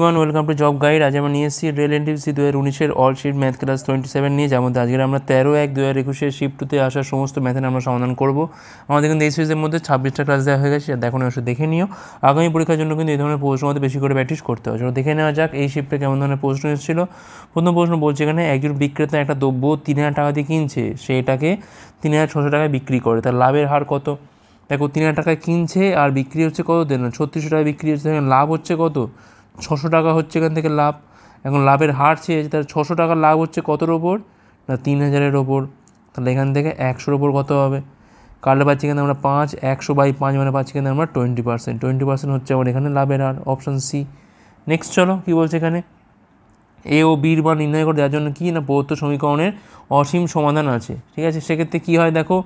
one welcome to job guide আজ আমরা নিয়ে এসেছি রেল এনটিভিসি দু হাজার উনিশের all shift math class twenty seven নিয়ে যার মধ্যে আজকে আমরা তেরো এক দু হাজার একুশে শিফট আসা সমস্ত ম্যাথের আমরা সমাধান করব আমাদের কিন্তু এই সিরিজের মধ্যে ছাব্বিশটা ক্লাস দেওয়া হয়ে গেছে দেখো না দেখে নিও আগামী পরীক্ষার জন্য কিন্তু এই ধরনের প্রশ্ন আমাদের বেশি করে প্র্যাকটিস করতে হয় চলো দেখে নেওয়া যাক এই শিফটে কেমন ধরনের প্রশ্ন এসেছিল প্রথম প্রশ্ন বলছে এখানে একজন বিক্রেতা একটা দ্রব্য তিন হাজার টাকা দিয়ে কিনছে সেটাকে তিন হাজার ছশো টাকায় বিক্রি করে তার লাভের হার কত দেখো তিন হাজার টাকায় কিনছে আর বিক্রি হচ্ছে কত দেন ছত্রিশশো টাকায় বিক্রি হচ্ছে লাভ হচ্ছে কত ছশো টাকা হচ্ছে এখান থেকে লাভ এখন লাভের হার চেয়েছে তাহলে ছশো টাকা লাভ হচ্ছে কতর ওপর না তিন হাজারের ওপর তাহলে এখান থেকে একশোর ওপর কত হবে কার্ডে পাচ্ছি এখানে আমরা পাঁচ একশো বাই পাঁচ মানে পাচ্ছি কিন্তু আমরা টোয়েন্টি পার্সেন্ট টোয়েন্টি পার্সেন্ট হচ্ছে আমার এখানে লাভের হার অপশান সি নেক্সট চলো কী বলছে এখানে এ ও বির বা নির্ণয় করে দেওয়ার জন্য কী না প্রদত্ত সমীকরণের অসীম সমাধান আছে ঠিক আছে সেক্ষেত্রে কী হয় দেখো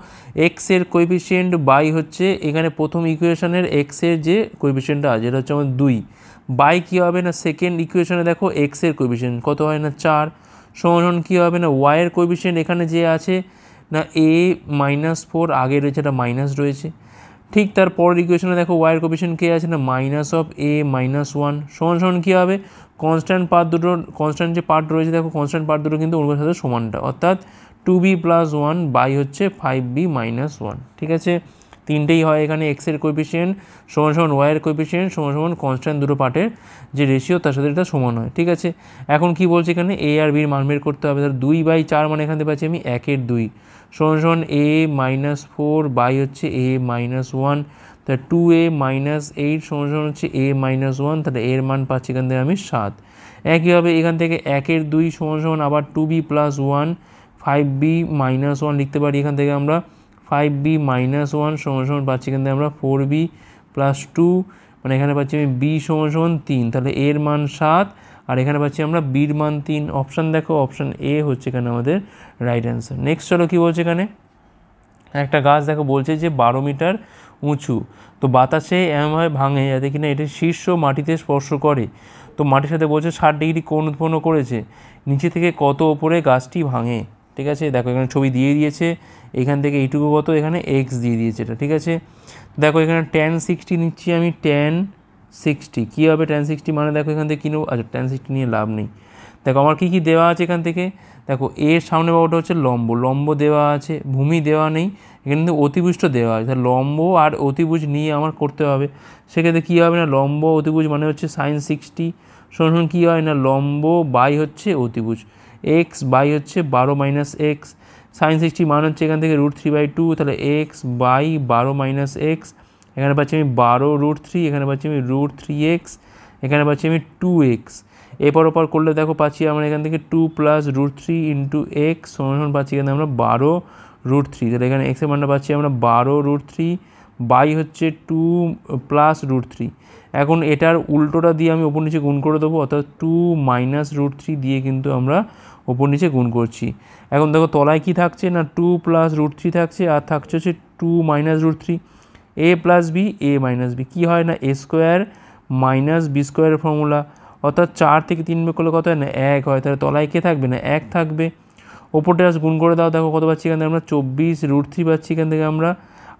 এক্সের কোইফিসিয়েন্ট বাই হচ্ছে এখানে প্রথম ইকুয়েশনের এক্সের যে কোইফিসিয়েন্টটা আছে এটা হচ্ছে আমার দুই বাই কী হবে না সেকেন্ড ইকুয়েশনে দেখো এক্সের কোভিশন কত হয় না চার সমাধান কী হবে না ওয়াইয়ের কোভিশন এখানে যে আছে না এ মাইনাস ফোর আগে রয়েছে এটা মাইনাস রয়েছে ঠিক তার পরের ইকুয়েশনে দেখো ওয়াইয়ের কোভিশন কে আছে না minus of A minus one সমাধান কী হবে কনস্ট্যান্ট পার্ট দুটো কনস্ট্যান্ট যে পার্ট রয়েছে দেখো কনস্ট্যান্ট পার্ট দুটো কিন্তু অনুপাতের সাথে সমানটা অর্থাৎ two B plus one by হচ্ছে ফাইভ বি মাইনাস ওয়ান ঠিক আছে তিনটেই হয় এখানে এক্সের কোপিসিয়েন্ট সমান সমান ওয়াইয়ের কোপিসিয়েন্ট সমান সমান কনস্ট্যান্ট দুটো পার্টের যে রেশিও তার সাথে এটা সমান হয় ঠিক আছে এখন কি বলছে এখানে এ আর বির মান বের করতে হবে তাহলে দুই বাই চার মানে এখান থেকে পাচ্ছি আমি একের দুই সমান সমান এ মাইনাস ফোর বাই হচ্ছে এ মাইনাস ওয়ান তাহলে টু এ মাইনাস এইট সমান সমান হচ্ছে এ মাইনাস ওয়ান তাহলে এর মান পাচ্ছি এখান থেকে আমি সাত একইভাবে এখান থেকে একের দুই সমান সমান আবার two B plus one five B minus one লিখতে পারি এখান থেকে আমরা ফাইভ বি মাইনাস ওয়ান সমান সমান পাচ্ছি এখান আমরা ফোর বি প্লাস টু মানে এখানে পাচ্ছি আমি বি সমান সমান তিন তাহলে এর মান সাত আর এখানে পাচ্ছি আমরা বির মান তিন অপশান দেখো অপশান এ হচ্ছে এখানে আমাদের রাইট অ্যান্সার নেক্সট চলো কী বলছে এখানে একটা গাছ দেখো বলছে যে বারো মিটার উঁচু তো বাতাসে এমনভাবে ভাঙে যাতে কিনা এটির শীর্ষ মাটিতে স্পর্শ করে তো মাটির সাথে বলছে ষাট ডিগ্রি কোণ উৎপন্ন করেছে নিচে থেকে কত ওপরে গাছটি ভাঙে ঠিক আছে দেখো এখানে ছবি দিয়ে দিয়েছে এখান থেকে এইটুকু কত এখানে এক্স দিয়ে দিয়েছে এটা ঠিক আছে দেখো এখানে ট্যান সিক্সটি নিচ্ছি আমি ট্যান সিক্সটি কী হবে ট্যান সিক্সটি মানে দেখো এখান থেকে কিনবো আচ্ছা ট্যান সিক্সটি নিয়ে লাভ নেই দেখো আমার কী কী দেওয়া আছে এখান থেকে দেখো এর সামনে বাবুটা হচ্ছে লম্ব লম্ব দেওয়া আছে ভূমি দেওয়া নেই এখানে কিন্তু অতিভুষ্ট দেওয়া আছে লম্ব আর অতিভুজ নিয়ে আমার করতে হবে সেক্ষেত্রে কী হবে না লম্ব অতিভুজ মানে হচ্ছে সাইন সিক্সটি শোন শোন কী হয় না লম্ব বাই হচ্ছে অতিভুজ এক্স বাই হচ্ছে বারো মাইনাস এক্স সাইন সিক্সটি মান হচ্ছে এখান থেকে রুট থ্রি বাই টু তাহলে এক্স বাই বারো মাইনাস এক্স এখানে পাচ্ছি আমি বারো রুট থ্রি এখানে পাচ্ছি আমি রুট থ্রি এক্স এখানে পাচ্ছি আমি টু এক্স এরপর ওপর করলে দেখো পাচ্ছি আমরা এখান থেকে two plus root three into X সমান পাচ্ছি এখানে আমরা বারো রুট থ্রি তাহলে এখানে এক্সের মানটা পাচ্ছি আমরা বারো রুট থ্রি বাই হচ্ছে টু প্লাস রুট থ্রি এখন এটার উল্টোটা দিয়ে আমি ওপর নিচে গুণ করে দেবো অর্থাৎ টু মাইনাস রুট থ্রি দিয়ে কিন্তু আমরা ওপর নিচে গুণ করছি এখন দেখো তলায় কি থাকছে না টু প্লাস রুট থ্রি থাকছে আর থাকছে হচ্ছে two minus root three A plus B A minus B কী হয় না এ স্কোয়ার মাইনাস বি স্কোয়ারের ফর্মুলা অর্থাৎ চার থেকে তিন বের করলে কত হয় না এক হয় তাহলে তলায় কে থাকবে না এক থাকবে ওপরটা গুণ করে দাও দেখো কত পাচ্ছি এখান থেকে আমরা চব্বিশ রুট থ্রি পাচ্ছি এখান থেকে আমরা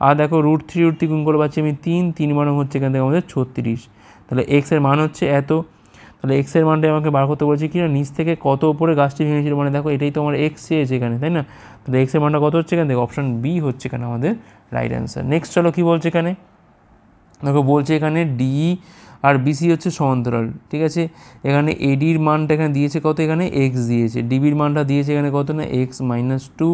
আর দেখো রুট থ্রি রুট থ্রি গুণ করে পাচ্ছি আমি তিন তিন মান হচ্ছে এখান থেকে আমাদের ছত্রিশ তাহলে এক্সের মান হচ্ছে এত তাহলে এক্সের মানটা আমাকে বার করতে বলছে কি না নিচ থেকে কত উপরে গাছটি ভেঙেছিল মানে দেখো এটাই তো আমার এক্স চেয়েছে এখানে তাই না তাহলে এক্সের মানটা কত হচ্ছে এখানে দেখো অপশান বি হচ্ছে এখানে আমাদের রাইট অ্যান্সার নেক্সট চলো কী বলছে এখানে দেখো বলছে এখানে ডি আর বিসি হচ্ছে সমান্তরাল ঠিক আছে এখানে এডির মানটা এখানে দিয়েছে কত এখানে এক্স দিয়েছে ডিবির মানটা দিয়েছে এখানে কত না এক্স মাইনাস টু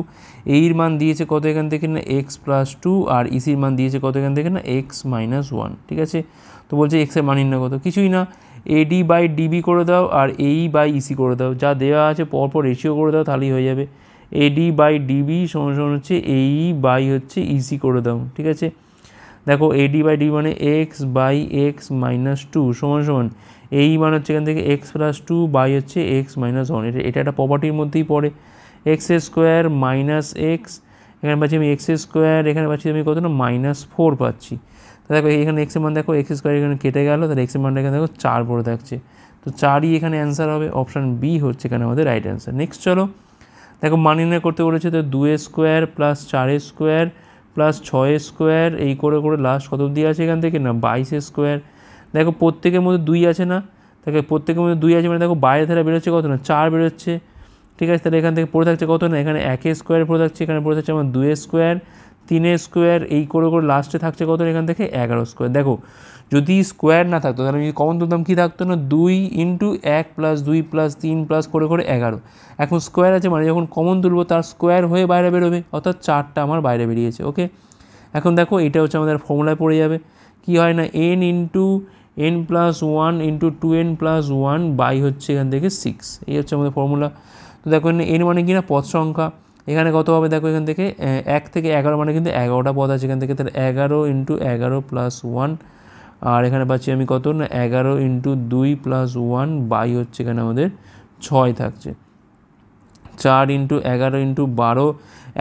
এইর মান দিয়েছে কত এখান থেকে না এক্স প্লাস টু আর ইসির e মান দিয়েছে কত এখান থেকে না এক্স মাইনাস ওয়ান ঠিক আছে তো বলছে এক্সের মান নির্ণয় কত কিছুই না এডি বাই ডিবি করে দাও আর এই বাই ইসি করে দাও যা দেওয়া আছে পরপর রেশিও করে দাও তাহলেই হয়ে যাবে এডি বাই ডিবি সমান সমান হচ্ছে এই বাই e হচ্ছে ইসি e করে দাও ঠিক আছে দেখো এডি বাই ডি মানে X by X minus two সমান সমান এই e মানে হচ্ছে এখান থেকে এক্স প্লাস টু বাই হচ্ছে এক্স মাইনাস ওয়ান এটা এটা একটা প্রপার্টির মধ্যেই পড়ে এক্স স্কোয়ার মাইনাস এক্স এখানে পাচ্ছি আমি এক্স স্কোয়ার এখানে পাচ্ছি আমি কত না মাইনাস ফোর পাচ্ছি তো দেখো এখানে এক্সের মান দেখো এক্স স্কোয়ার এখানে কেটে গেল তাহলে এক্সের মানটা এখানে দেখো চার পড়ে থাকছে তো চারই এখানে অ্যান্সার হবে অপশান বি হচ্ছে এখানে আমাদের রাইট অ্যান্সার নেক্সট চলো দেখো মান নির্ণয় করতে বলেছে তো দুয়ে স্কোয়ার প্লাস চারে স্কোয়ার প্লাস ছয় স্কোয়ার এই করে করে লাস্ট কত দিয়ে আছে এখান থেকে না বাইশ স্কোয়ার দেখো প্রত্যেকের মধ্যে দুই আছে না তাকে প্রত্যেকের মধ্যে দুই আছে মানে দেখো বাইরে ধারা বেরোচ্ছে কত না চার বেরোচ্ছে ঠিক আছে তাহলে এখান থেকে পড়ে থাকছে কত না এখানে এক স্কোয়ার পড়ে থাকছে এখানে পড়ে থাকছে আমার দুই স্কোয়ার তিনে স্কোয়ার এই করে করে লাস্টে থাকছে কত এখান থেকে এগারো স্কোয়ার দেখো যদি স্কোয়ার না থাকতো তাহলে যদি কমন তুলতাম কী থাকতো না দুই ইন্টু এক প্লাস দুই প্লাস তিন প্লাস করে করে এগারো এখন স্কোয়ার আছে মানে যখন কমন তুলবো তার স্কোয়ার হয়ে বাইরে বেরোবে অর্থাৎ চারটা আমার বাইরে বেরিয়েছে ওকে এখন দেখো এটা হচ্ছে আমাদের ফর্মুলায় পড়ে যাবে কি হয় না N into N plus one into two N plus one by হচ্ছে এখান থেকে সিক্স এই হচ্ছে আমাদের ফর্মুলা তো দেখো এন মানে কি না পথ সংখ্যা এখানে কত হবে দেখো এখান থেকে এক থেকে এগারো মানে কিন্তু এগারোটা পদ আছে এখান থেকে তাহলে এগারো ইন্টু এগারো প্লাস ওয়ান আর এখানে পাচ্ছি আমি কত না এগারো ইন্টু দুই প্লাস ওয়ান বাই হচ্ছে এখানে আমাদের ছয় থাকছে চার ইন্টু এগারো ইন্টু বারো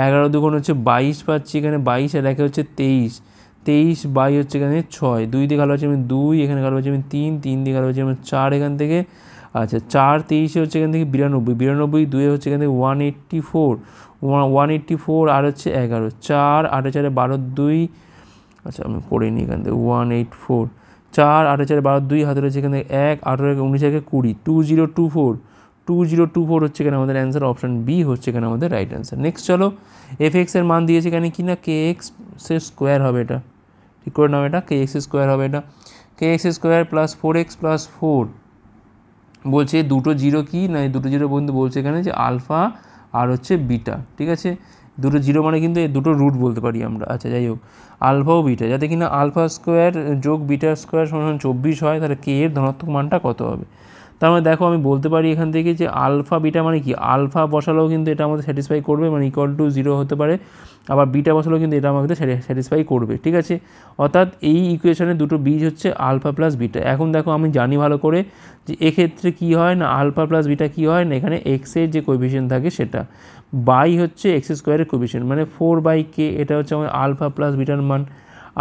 এগারো দুগুণ হচ্ছে বাইশ পাচ্ছি এখানে বাইশ আর একে হচ্ছে তেইশ তেইশ বাই হচ্ছে এখানে ছয় দুই দিয়ে কালো আছে আমি দুই এখানে কালো হচ্ছে আমি তিন তিন দিয়ে কালো হচ্ছে আমি চার এখান থেকে আচ্ছা চার তেইশে হচ্ছে এখান থেকে বিরানব্বই বিরানব্বই দুয়ে হচ্ছে এখান থেকে one eighty four one eighty four আর হচ্ছে এগারো চার আটে চারে বারো দুই আচ্ছা আমি পড়ে নিই এখান থেকে ওয়ান এইট ফোর চার আটে চারে বারো দুই হাতে রয়েছে এখান থেকে এক আঠেরো উনিশ একে কুড়ি two zero two four two zero two four হচ্ছে এখানে আমাদের অ্যান্সার অপশান বি হচ্ছে এখানে আমাদের রাইট অ্যান্সার নেক্সট চলো এফ এক্সের মান দিয়েছে এখানে কি না কে এক্স স্কোয়ার হবে এটা ঠিক করে নাম এটা কে এক্স স্কোয়ার হবে এটা কে X square plus four X plus four বলছে দুটো জিরো কি না দুটো জিরো বন্ধু বলছে এখানে যে আলফা আর হচ্ছে বিটা ঠিক আছে দুটো জিরো মানে কিন্তু দুটো রুট বলতে পারি আমরা আচ্ছা যাই হোক আলফা ও বিটা যাতে কিনা আলফা স্কোয়ার যোগ বিটা স্কোয়ার সমান চব্বিশ হয় তাহলে কে এর ধনাত্মক মানটা কত হবে তার মানে দেখো আমি বলতে পারি এখান থেকে যে আলফা বিটা মানে কি আলফা বসালেও কিন্তু এটা আমাদের স্যাটিসফাই করবে মানে ইকুয়াল টু জিরো হতে পারে আবার বিটা বসালেও কিন্তু এটা আমাকে স্যাটিসফাই করবে ঠিক আছে অর্থাৎ এই ইকুয়েশনের দুটো বীজ হচ্ছে আলফা প্লাস বিটা এখন দেখো আমি জানি ভালো করে যে এক্ষেত্রে কি হয় না আলফা প্লাস বিটা কী হয় না এখানে এক্সের যে কোভিশন থাকে সেটা বাই হচ্ছে এক্স স্কোয়ারের কোভিশন মানে ফোর বাই কে এটা হচ্ছে আমার আলফা প্লাস বিটার মান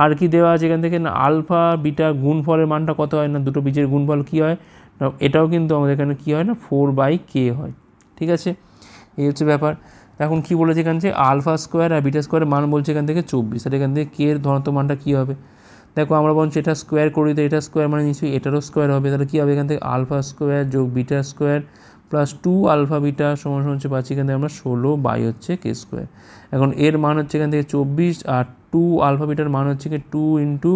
আর কি দেওয়া আছে এখান থেকে না আলফা বিটা গুণফলের মানটা কত হয় না দুটো বীজের গুণফল কী হয় না এটাও কিন্তু আমাদের এখানে কী হয় না ফোর বাই কে হয় ঠিক আছে এই হচ্ছে ব্যাপার এখন কি বলেছে এখান থেকে আলফা স্কোয়ার আর বিটা স্কোয়ারের মান বলছে এখান থেকে চব্বিশ আর এখান থেকে কে এর ধনাত্মক মানটা কী হবে দেখো আমরা বরঞ্চ এটা স্কোয়ার করি তো এটা স্কোয়ার মানে নিশ্চয়ই এটারও স্কোয়ার হবে তাহলে কী হবে এখান থেকে আলফা স্কোয়ার যোগ beta square plus two alpha beta সমান সমান হচ্ছে পাচ্ছি এখান থেকে আমরা ষোলো বাই হচ্ছে কে স্কোয়ার এখন এর মান হচ্ছে এখান থেকে চব্বিশ আর টু আলফা বিটার মান হচ্ছে কি two into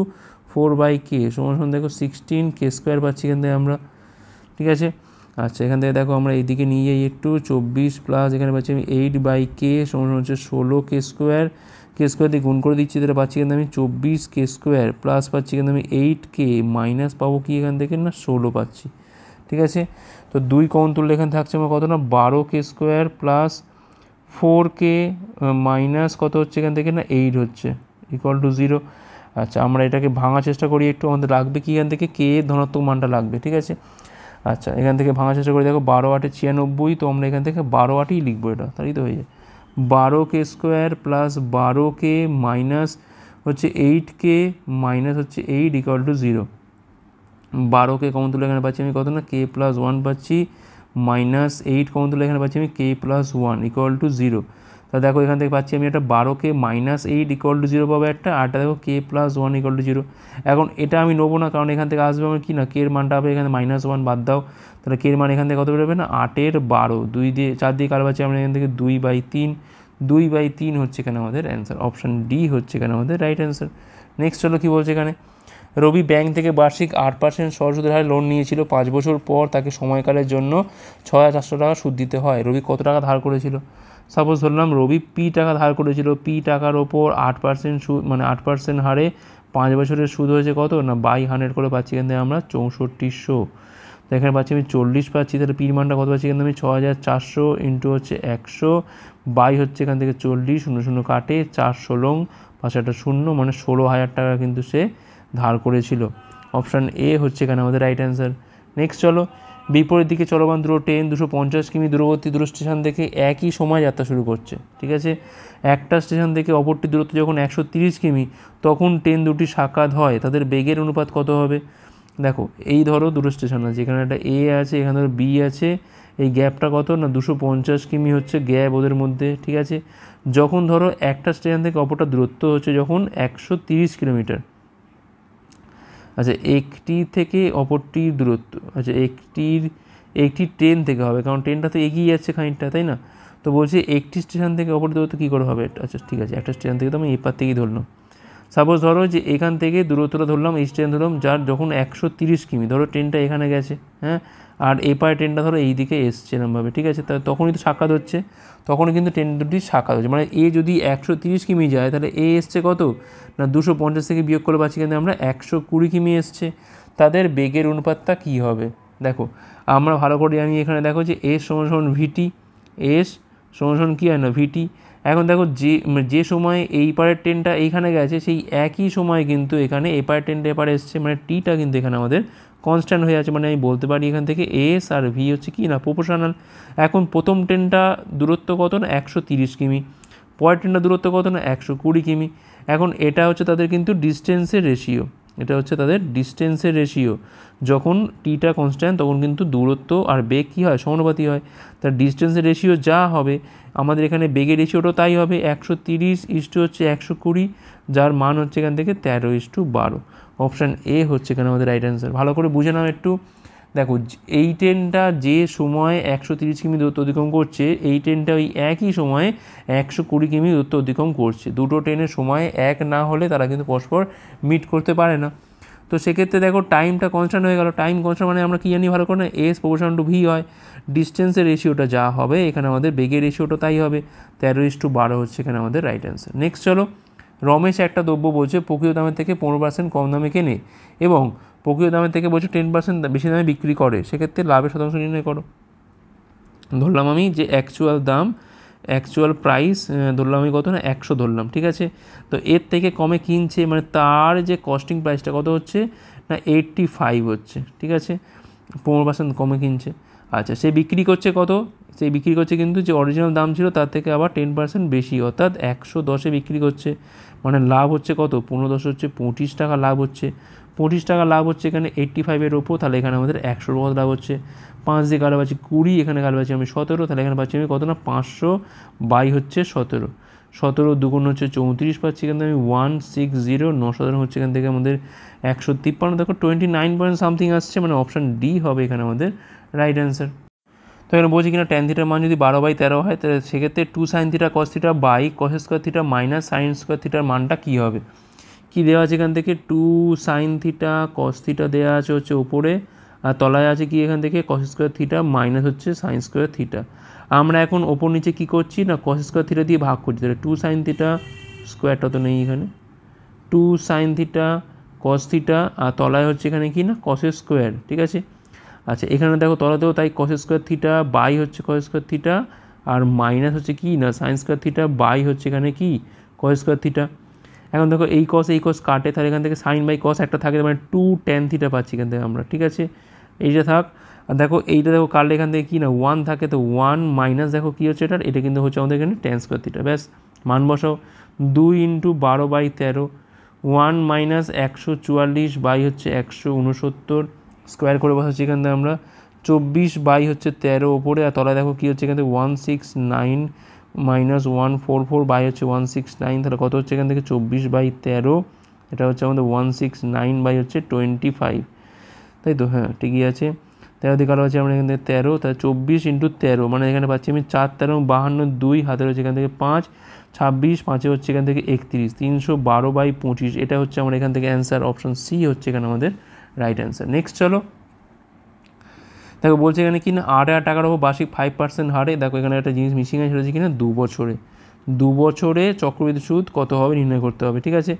four by K সমান সমান দেখো সিক্সটিন কে স্কোয়ার পাচ্ছি এখান থেকে আমরা ঠিক আছে আচ্ছা এখান থেকে দেখো আমরা এইদিকে নিয়ে যাই একটু চব্বিশ প্লাস এখানে পাচ্ছি আমি এইট বাই কে সমান হচ্ছে ষোলো কে স্কোয়ার কে স্কোয়ার দিয়ে গুণ করে দিচ্ছি তাহলে পাচ্ছি কিন্তু আমি চব্বিশ কে স্কোয়ার প্লাস পাচ্ছি কিন্তু আমি এইট কে মাইনাস পাবো কি এখান থেকে না ষোলো পাচ্ছি ঠিক আছে তো দুই কমন তুললে এখানে থাকছে আমার কত না বারো K square plus four K minus কত হচ্ছে এখান থেকে না এইট হচ্ছে ইকুয়াল টু জিরো আচ্ছা আমরা এটাকে ভাঙার চেষ্টা করি একটু আমাদের লাগবে কি এখান থেকে কে ধনাত্মক মানটা লাগবে ঠিক আছে আচ্ছা এখান থেকে ভাঙা চেষ্টা করে দেখো বারো আটে ছিয়ানব্বই তো আমরা এখান থেকে বারো আটেই লিখবো এটা তাই তো হয়ে যায় বারো কে স্কোয়ার প্লাস বারো কে মাইনাস হচ্ছে এইট কে মাইনাস হচ্ছে এইট ইকুয়াল টু জিরো বারো কে কমন তুলে এখানে পাচ্ছি আমি কত না কে প্লাস ওয়ান পাচ্ছি মাইনাস এইট কমন তুলে এখানে পাচ্ছি আমি k plus one equal to zero তা দেখো এখান থেকে পাচ্ছি আমি একটা বারোকে minus eight equal to zero পাবো একটা আরটা দেখো k plus one equal to zero এখন এটা আমি নেবো না কারণ এখান থেকে আসবে আমার কি না কে এর মানটা হবে এখানে মাইনাস ওয়ান বাদ দাও তাহলে কে এর মান এখান থেকে কত বেরোবে না আটের বারো দুই দিয়ে চার দিয়ে কার পাচ্ছি আমরা এখান থেকে দুই বাই তিন দুই বাই তিন হচ্ছে এখানে আমাদের অ্যান্সার অপশান ডি হচ্ছে এখানে আমাদের রাইট অ্যান্সার নেক্সট হলো কী বলছে এখানে রবি ব্যাংক থেকে বার্ষিক আট পার্সেন্ট সরসুদের হারে লোন নিয়েছিল পাঁচ বছর পর তাকে সময়কালের জন্য ছয় হাজার চারশো টাকা সুদ দিতে হয় রবি কত টাকা ধার করেছিল সাপোজ ধরলাম রবি পি টাকা ধার করেছিল পি টাকার ওপর আট পার্সেন্ট সুদ মানে আট পার্সেন্ট হারে পাঁচ বছরের সুদ হয়েছে কত না বাই হান্ড্রেড করে পাচ্ছি কিন্তু আমরা চৌষট্টিশো শো এখানে পাচ্ছি আমি চল্লিশ পাচ্ছি তাহলে পির মানটা কত পাচ্ছি কিন্তু আমি ছ হাজার চারশো ইন্টু হচ্ছে একশো বাই হচ্ছে এখান থেকে চল্লিশ শূন্য শূন্য কাটে চার ষোলং পাঁচ একটা শূন্য মানে ষোলো হাজার টাকা কিন্তু সে ধার করেছিল অপশান এ হচ্ছে এখানে আমাদের রাইট অ্যান্সার নেক্সট চলো বিপরীত দিকে চলমান দুটো ট্রেন দুশো পঞ্চাশ কিমি দূরবর্তী দুটো স্টেশন থেকে একই সময় যাত্রা শুরু করছে ঠিক আছে একটা স্টেশন থেকে অপরটি দূরত্ব যখন একশো তিরিশ কিমি তখন ট্রেন দুটি সাক্ষাৎ হয় তাদের বেগের অনুপাত কত হবে দেখো এই ধরো দুটো স্টেশন আছে এখানে একটা এ আছে এখানে ধরো বি আছে এই গ্যাপটা কত না দুশো পঞ্চাশ কিমি হচ্ছে গ্যাপ ওদের মধ্যে ঠিক আছে যখন ধরো একটা স্টেশন থেকে অপরটা দূরত্ব হচ্ছে যখন একশো তিরিশ কিলোমিটার আচ্ছা একটি থেকে অপরটির দূরত্ব আচ্ছা একটির একটি ট্রেন থেকে হবে কারণ ট্রেনটা তো এগিয়ে যাচ্ছে খানিকটা তাই না তো বলছি একটি স্টেশন থেকে অপর দূরত্ব কী করে হবে আচ্ছা ঠিক আছে একটা স্টেশন থেকে তো আমি এপার থেকেই ধরলাম সাপোজ ধরো যে এখান থেকে দূরত্বটা ধরলাম এই ট্রেন ধরলাম যার যখন একশো তিরিশ কিমি ধরো ট্রেনটা এখানে গেছে হ্যাঁ আর পায়ে ট্রেনটা ধরো এই দিকে এসছে এরমভাবে ঠিক আছে তা তখনই তো সাক্ষাৎ হচ্ছে তখনই কিন্তু ট্রেন দুটি সাক্ষাৎ হচ্ছে মানে এ যদি একশো তিরিশ কিমি যায় তাহলে এ এসছে কত না দুশো পঞ্চাশ থেকে বিয়োগ করে পাচ্ছি কিন্তু আমরা একশো কুড়ি কিমি এসছে তাদের বেগের অনুপাতটা কী হবে দেখো আমরা ভালো করে জানি এখানে দেখো যে এস সমান সমান ভিটি এস সমান সমান কী হয় না ভিটি এখন দেখো যে যে সময় এই পারের ট্রেনটা এইখানে গেছে সেই একই সময় কিন্তু এখানে এ পারের ট্রেনটা এপারে এসছে মানে টিটা কিন্তু এখানে আমাদের কনস্ট্যান্ট হয়ে আছে মানে আমি বলতে পারি এখান থেকে এস আর ভি হচ্ছে কি না প্রপোর্শনাল এখন প্রথম ট্রেনটা দূরত্ব কত না একশো তিরিশ কিমি পরের ট্রেনটা দূরত্ব কত না একশো কুড়ি কিমি এখন এটা হচ্ছে তাদের কিন্তু ডিস্টেন্সের রেশিও এটা হচ্ছে তাদের ডিস্টেন্সের রেশিও যখন টিটা কনস্ট্যান্ট তখন কিন্তু দূরত্ব আর বেগ কী হয় সমানুপাতি হয় তার ডিস্টেন্সের রেশিও যা হবে আমাদের এখানে বেগের রেশিওটা তাই হবে একশো তিরিশ ইস্টু হচ্ছে একশো কুড়ি যার মান হচ্ছে এখান থেকে তেরো ইস্টু বারো অপশান এ হচ্ছে এখানে আমাদের রাইট অ্যান্সার ভালো করে বুঝে নাও একটু দেখো এই ট্রেনটা যে সময় একশো তিরিশ কিমি দূরত্ব অতিক্রম করছে এই ট্রেনটা ওই একই সময়ে একশো কুড়ি কিমি দূরত্ব অতিক্রম করছে দুটো ট্রেনের সময় এক না হলে তারা কিন্তু পরস্পর মিট করতে পারে না তো সেক্ষেত্রে দেখো টাইমটা কনস্ট্যান্ট হয়ে গেল টাইম কনস্ট্যান্ট মানে আমরা কী জানি ভালো করে না এস প্রপোর্শন টু ভি হয় ডিস্টেন্সের রেশিওটা যা হবে এখানে আমাদের বেগের রেশিওটা তাই হবে তেরো ইস টু বারো হচ্ছে এখানে আমাদের রাইট অ্যান্সার নেক্সট চলো রমেশ একটা দ্রব্য বলছে প্রকৃত দামের থেকে পনেরো পার্সেন্ট কম দামে কেনে এবং প্রকৃত দামের থেকে বলছে টেন পার্সেন্ট বেশি দামে বিক্রি করে সেক্ষেত্রে লাভের শতাংশ নির্ণয় করো ধরলাম আমি যে অ্যাকচুয়াল দাম অ্যাকচুয়াল প্রাইস ধরলাম আমি কত না একশো ধরলাম ঠিক আছে তো এর থেকে কমে কিনছে মানে তার যে কস্টিং প্রাইসটা কত হচ্ছে না এইট্টি ফাইভ হচ্ছে ঠিক আছে পনেরো পার্সেন্ট কমে কিনছে আচ্ছা সে বিক্রি করছে কত সে বিক্রি করছে কিন্তু যে অরিজিনাল দাম ছিল তার থেকে আবার টেন পার্সেন্ট বেশি অর্থাৎ একশো দশে বিক্রি করছে মানে লাভ হচ্ছে কত পনেরো দশ হচ্ছে পঁচিশ টাকা লাভ হচ্ছে পঁচিশ টাকা লাভ হচ্ছে এখানে এইট্টি ফাইভের ওপর তাহলে এখানে আমাদের একশোর মতো লাভ হচ্ছে পাঁচ দিয়ে কালো পাচ্ছি কুড়ি এখানে কালো পাচ্ছি আমি সতেরো তাহলে এখানে পাচ্ছি আমি কত না পাঁচশো বাই হচ্ছে সতেরো সতেরো দুগুণ হচ্ছে চৌত্রিশ পাচ্ছি এখান থেকে আমি ওয়ান সিক্স জিরো ন সতেরো হচ্ছে এখান থেকে আমাদের একশো তিপ্পান্ন দেখো টোয়েন্টি নাইন পয়েন্ট সামথিং আসছে মানে অপশান ডি হবে এখানে আমাদের রাইট অ্যান্সার তো এখানে বলছি কিনা টেন থিটার মান যদি বারো বাই তেরো হয় তাহলে সেক্ষেত্রে two sine theta cos theta by cos square theta minus sine square থিটার মানটা কী হবে কী দেওয়া আছে এখান থেকে two sine theta cos theta দেওয়া আছে হচ্ছে ওপরে আর তলায় আছে কি এখান থেকে কস স্কোয়ার থিটা মাইনাস হচ্ছে সাইন স্কোয়ার থিটা আমরা এখন ওপর নিচে কি করছি না কস স্কোয়ার থিটা দিয়ে ভাগ করছি তাহলে টু সাইন থিটা স্কোয়ারটা তো নেই এখানে two sine theta cos theta আর তলায় হচ্ছে এখানে কি না কস স্কোয়ার ঠিক আছে আচ্ছা এখানে দেখো তলাতেও তাই কস স্কোয়ার থিটা বাই হচ্ছে কস স্কোয়ার থিটা আর মাইনাস হচ্ছে কি না সাইন স্কোয়ার থিটা বাই হচ্ছে এখানে কি কস স্কোয়ার থিটা এখন দেখো এই কস এই কস কাটে তাহলে এখান থেকে সাইন বাই কস একটা থাকে মানে টু টেন থিটা পাচ্ছি এখান থেকে আমরা ঠিক আছে এইটা থাক আর দেখো এইটা দেখো কাটলে এখান থেকে কী না ওয়ান থাকে তো ওয়ান মাইনাস দেখো কী হচ্ছে এটার এটা কিন্তু হচ্ছে আমাদের এখানে টেন স্কোয়ার থিটা ব্যাস মান বসাও দুই ইন্টু বারো বাই তেরো ওয়ান মাইনাস একশো চুয়াল্লিশ বাই হচ্ছে একশো উনসত্তর স্কোয়ার করে বসাচ্ছি এখান থেকে আমরা চব্বিশ বাই হচ্ছে তেরো ওপরে আর তলায় দেখো কী হচ্ছে এখান থেকে one six nine minus one four four by হচ্ছে ওয়ান সিক্স নাইন তাহলে কত হচ্ছে এখান থেকে চব্বিশ বাই তেরো এটা হচ্ছে আমাদের ওয়ান সিক্স নাইন বাই হচ্ছে টোয়েন্টি ফাইভ তাই তো হ্যাঁ ঠিকই আছে তেরো দিকে আরও আছে আমরা এখান থেকে তেরো তাহলে চব্বিশ ইন্টু তেরো মানে এখানে পাচ্ছি আমি চার তেরো বাহান্ন দুই হাতে রয়েছে এখান থেকে পাঁচ ছাব্বিশ পাঁচে হচ্ছে এখান থেকে একত্রিশ তিনশো বারো বাই পঁচিশ এটা হচ্ছে আমার এখান থেকে অ্যান্সার অপশন সি হচ্ছে এখানে আমাদের রাইট অ্যান্সার নেক্সট চলো দেখো বলছে এখানে কি না আট হাজার টাকার ওপর বার্ষিক ফাইভ পার্সেন্ট হারে দেখো এখানে একটা জিনিস মিসিং আছে কি না কিনা দু বছরে দু বছরে চক্রবৃদ্ধি সুদ কত হবে নির্ণয় করতে হবে ঠিক আছে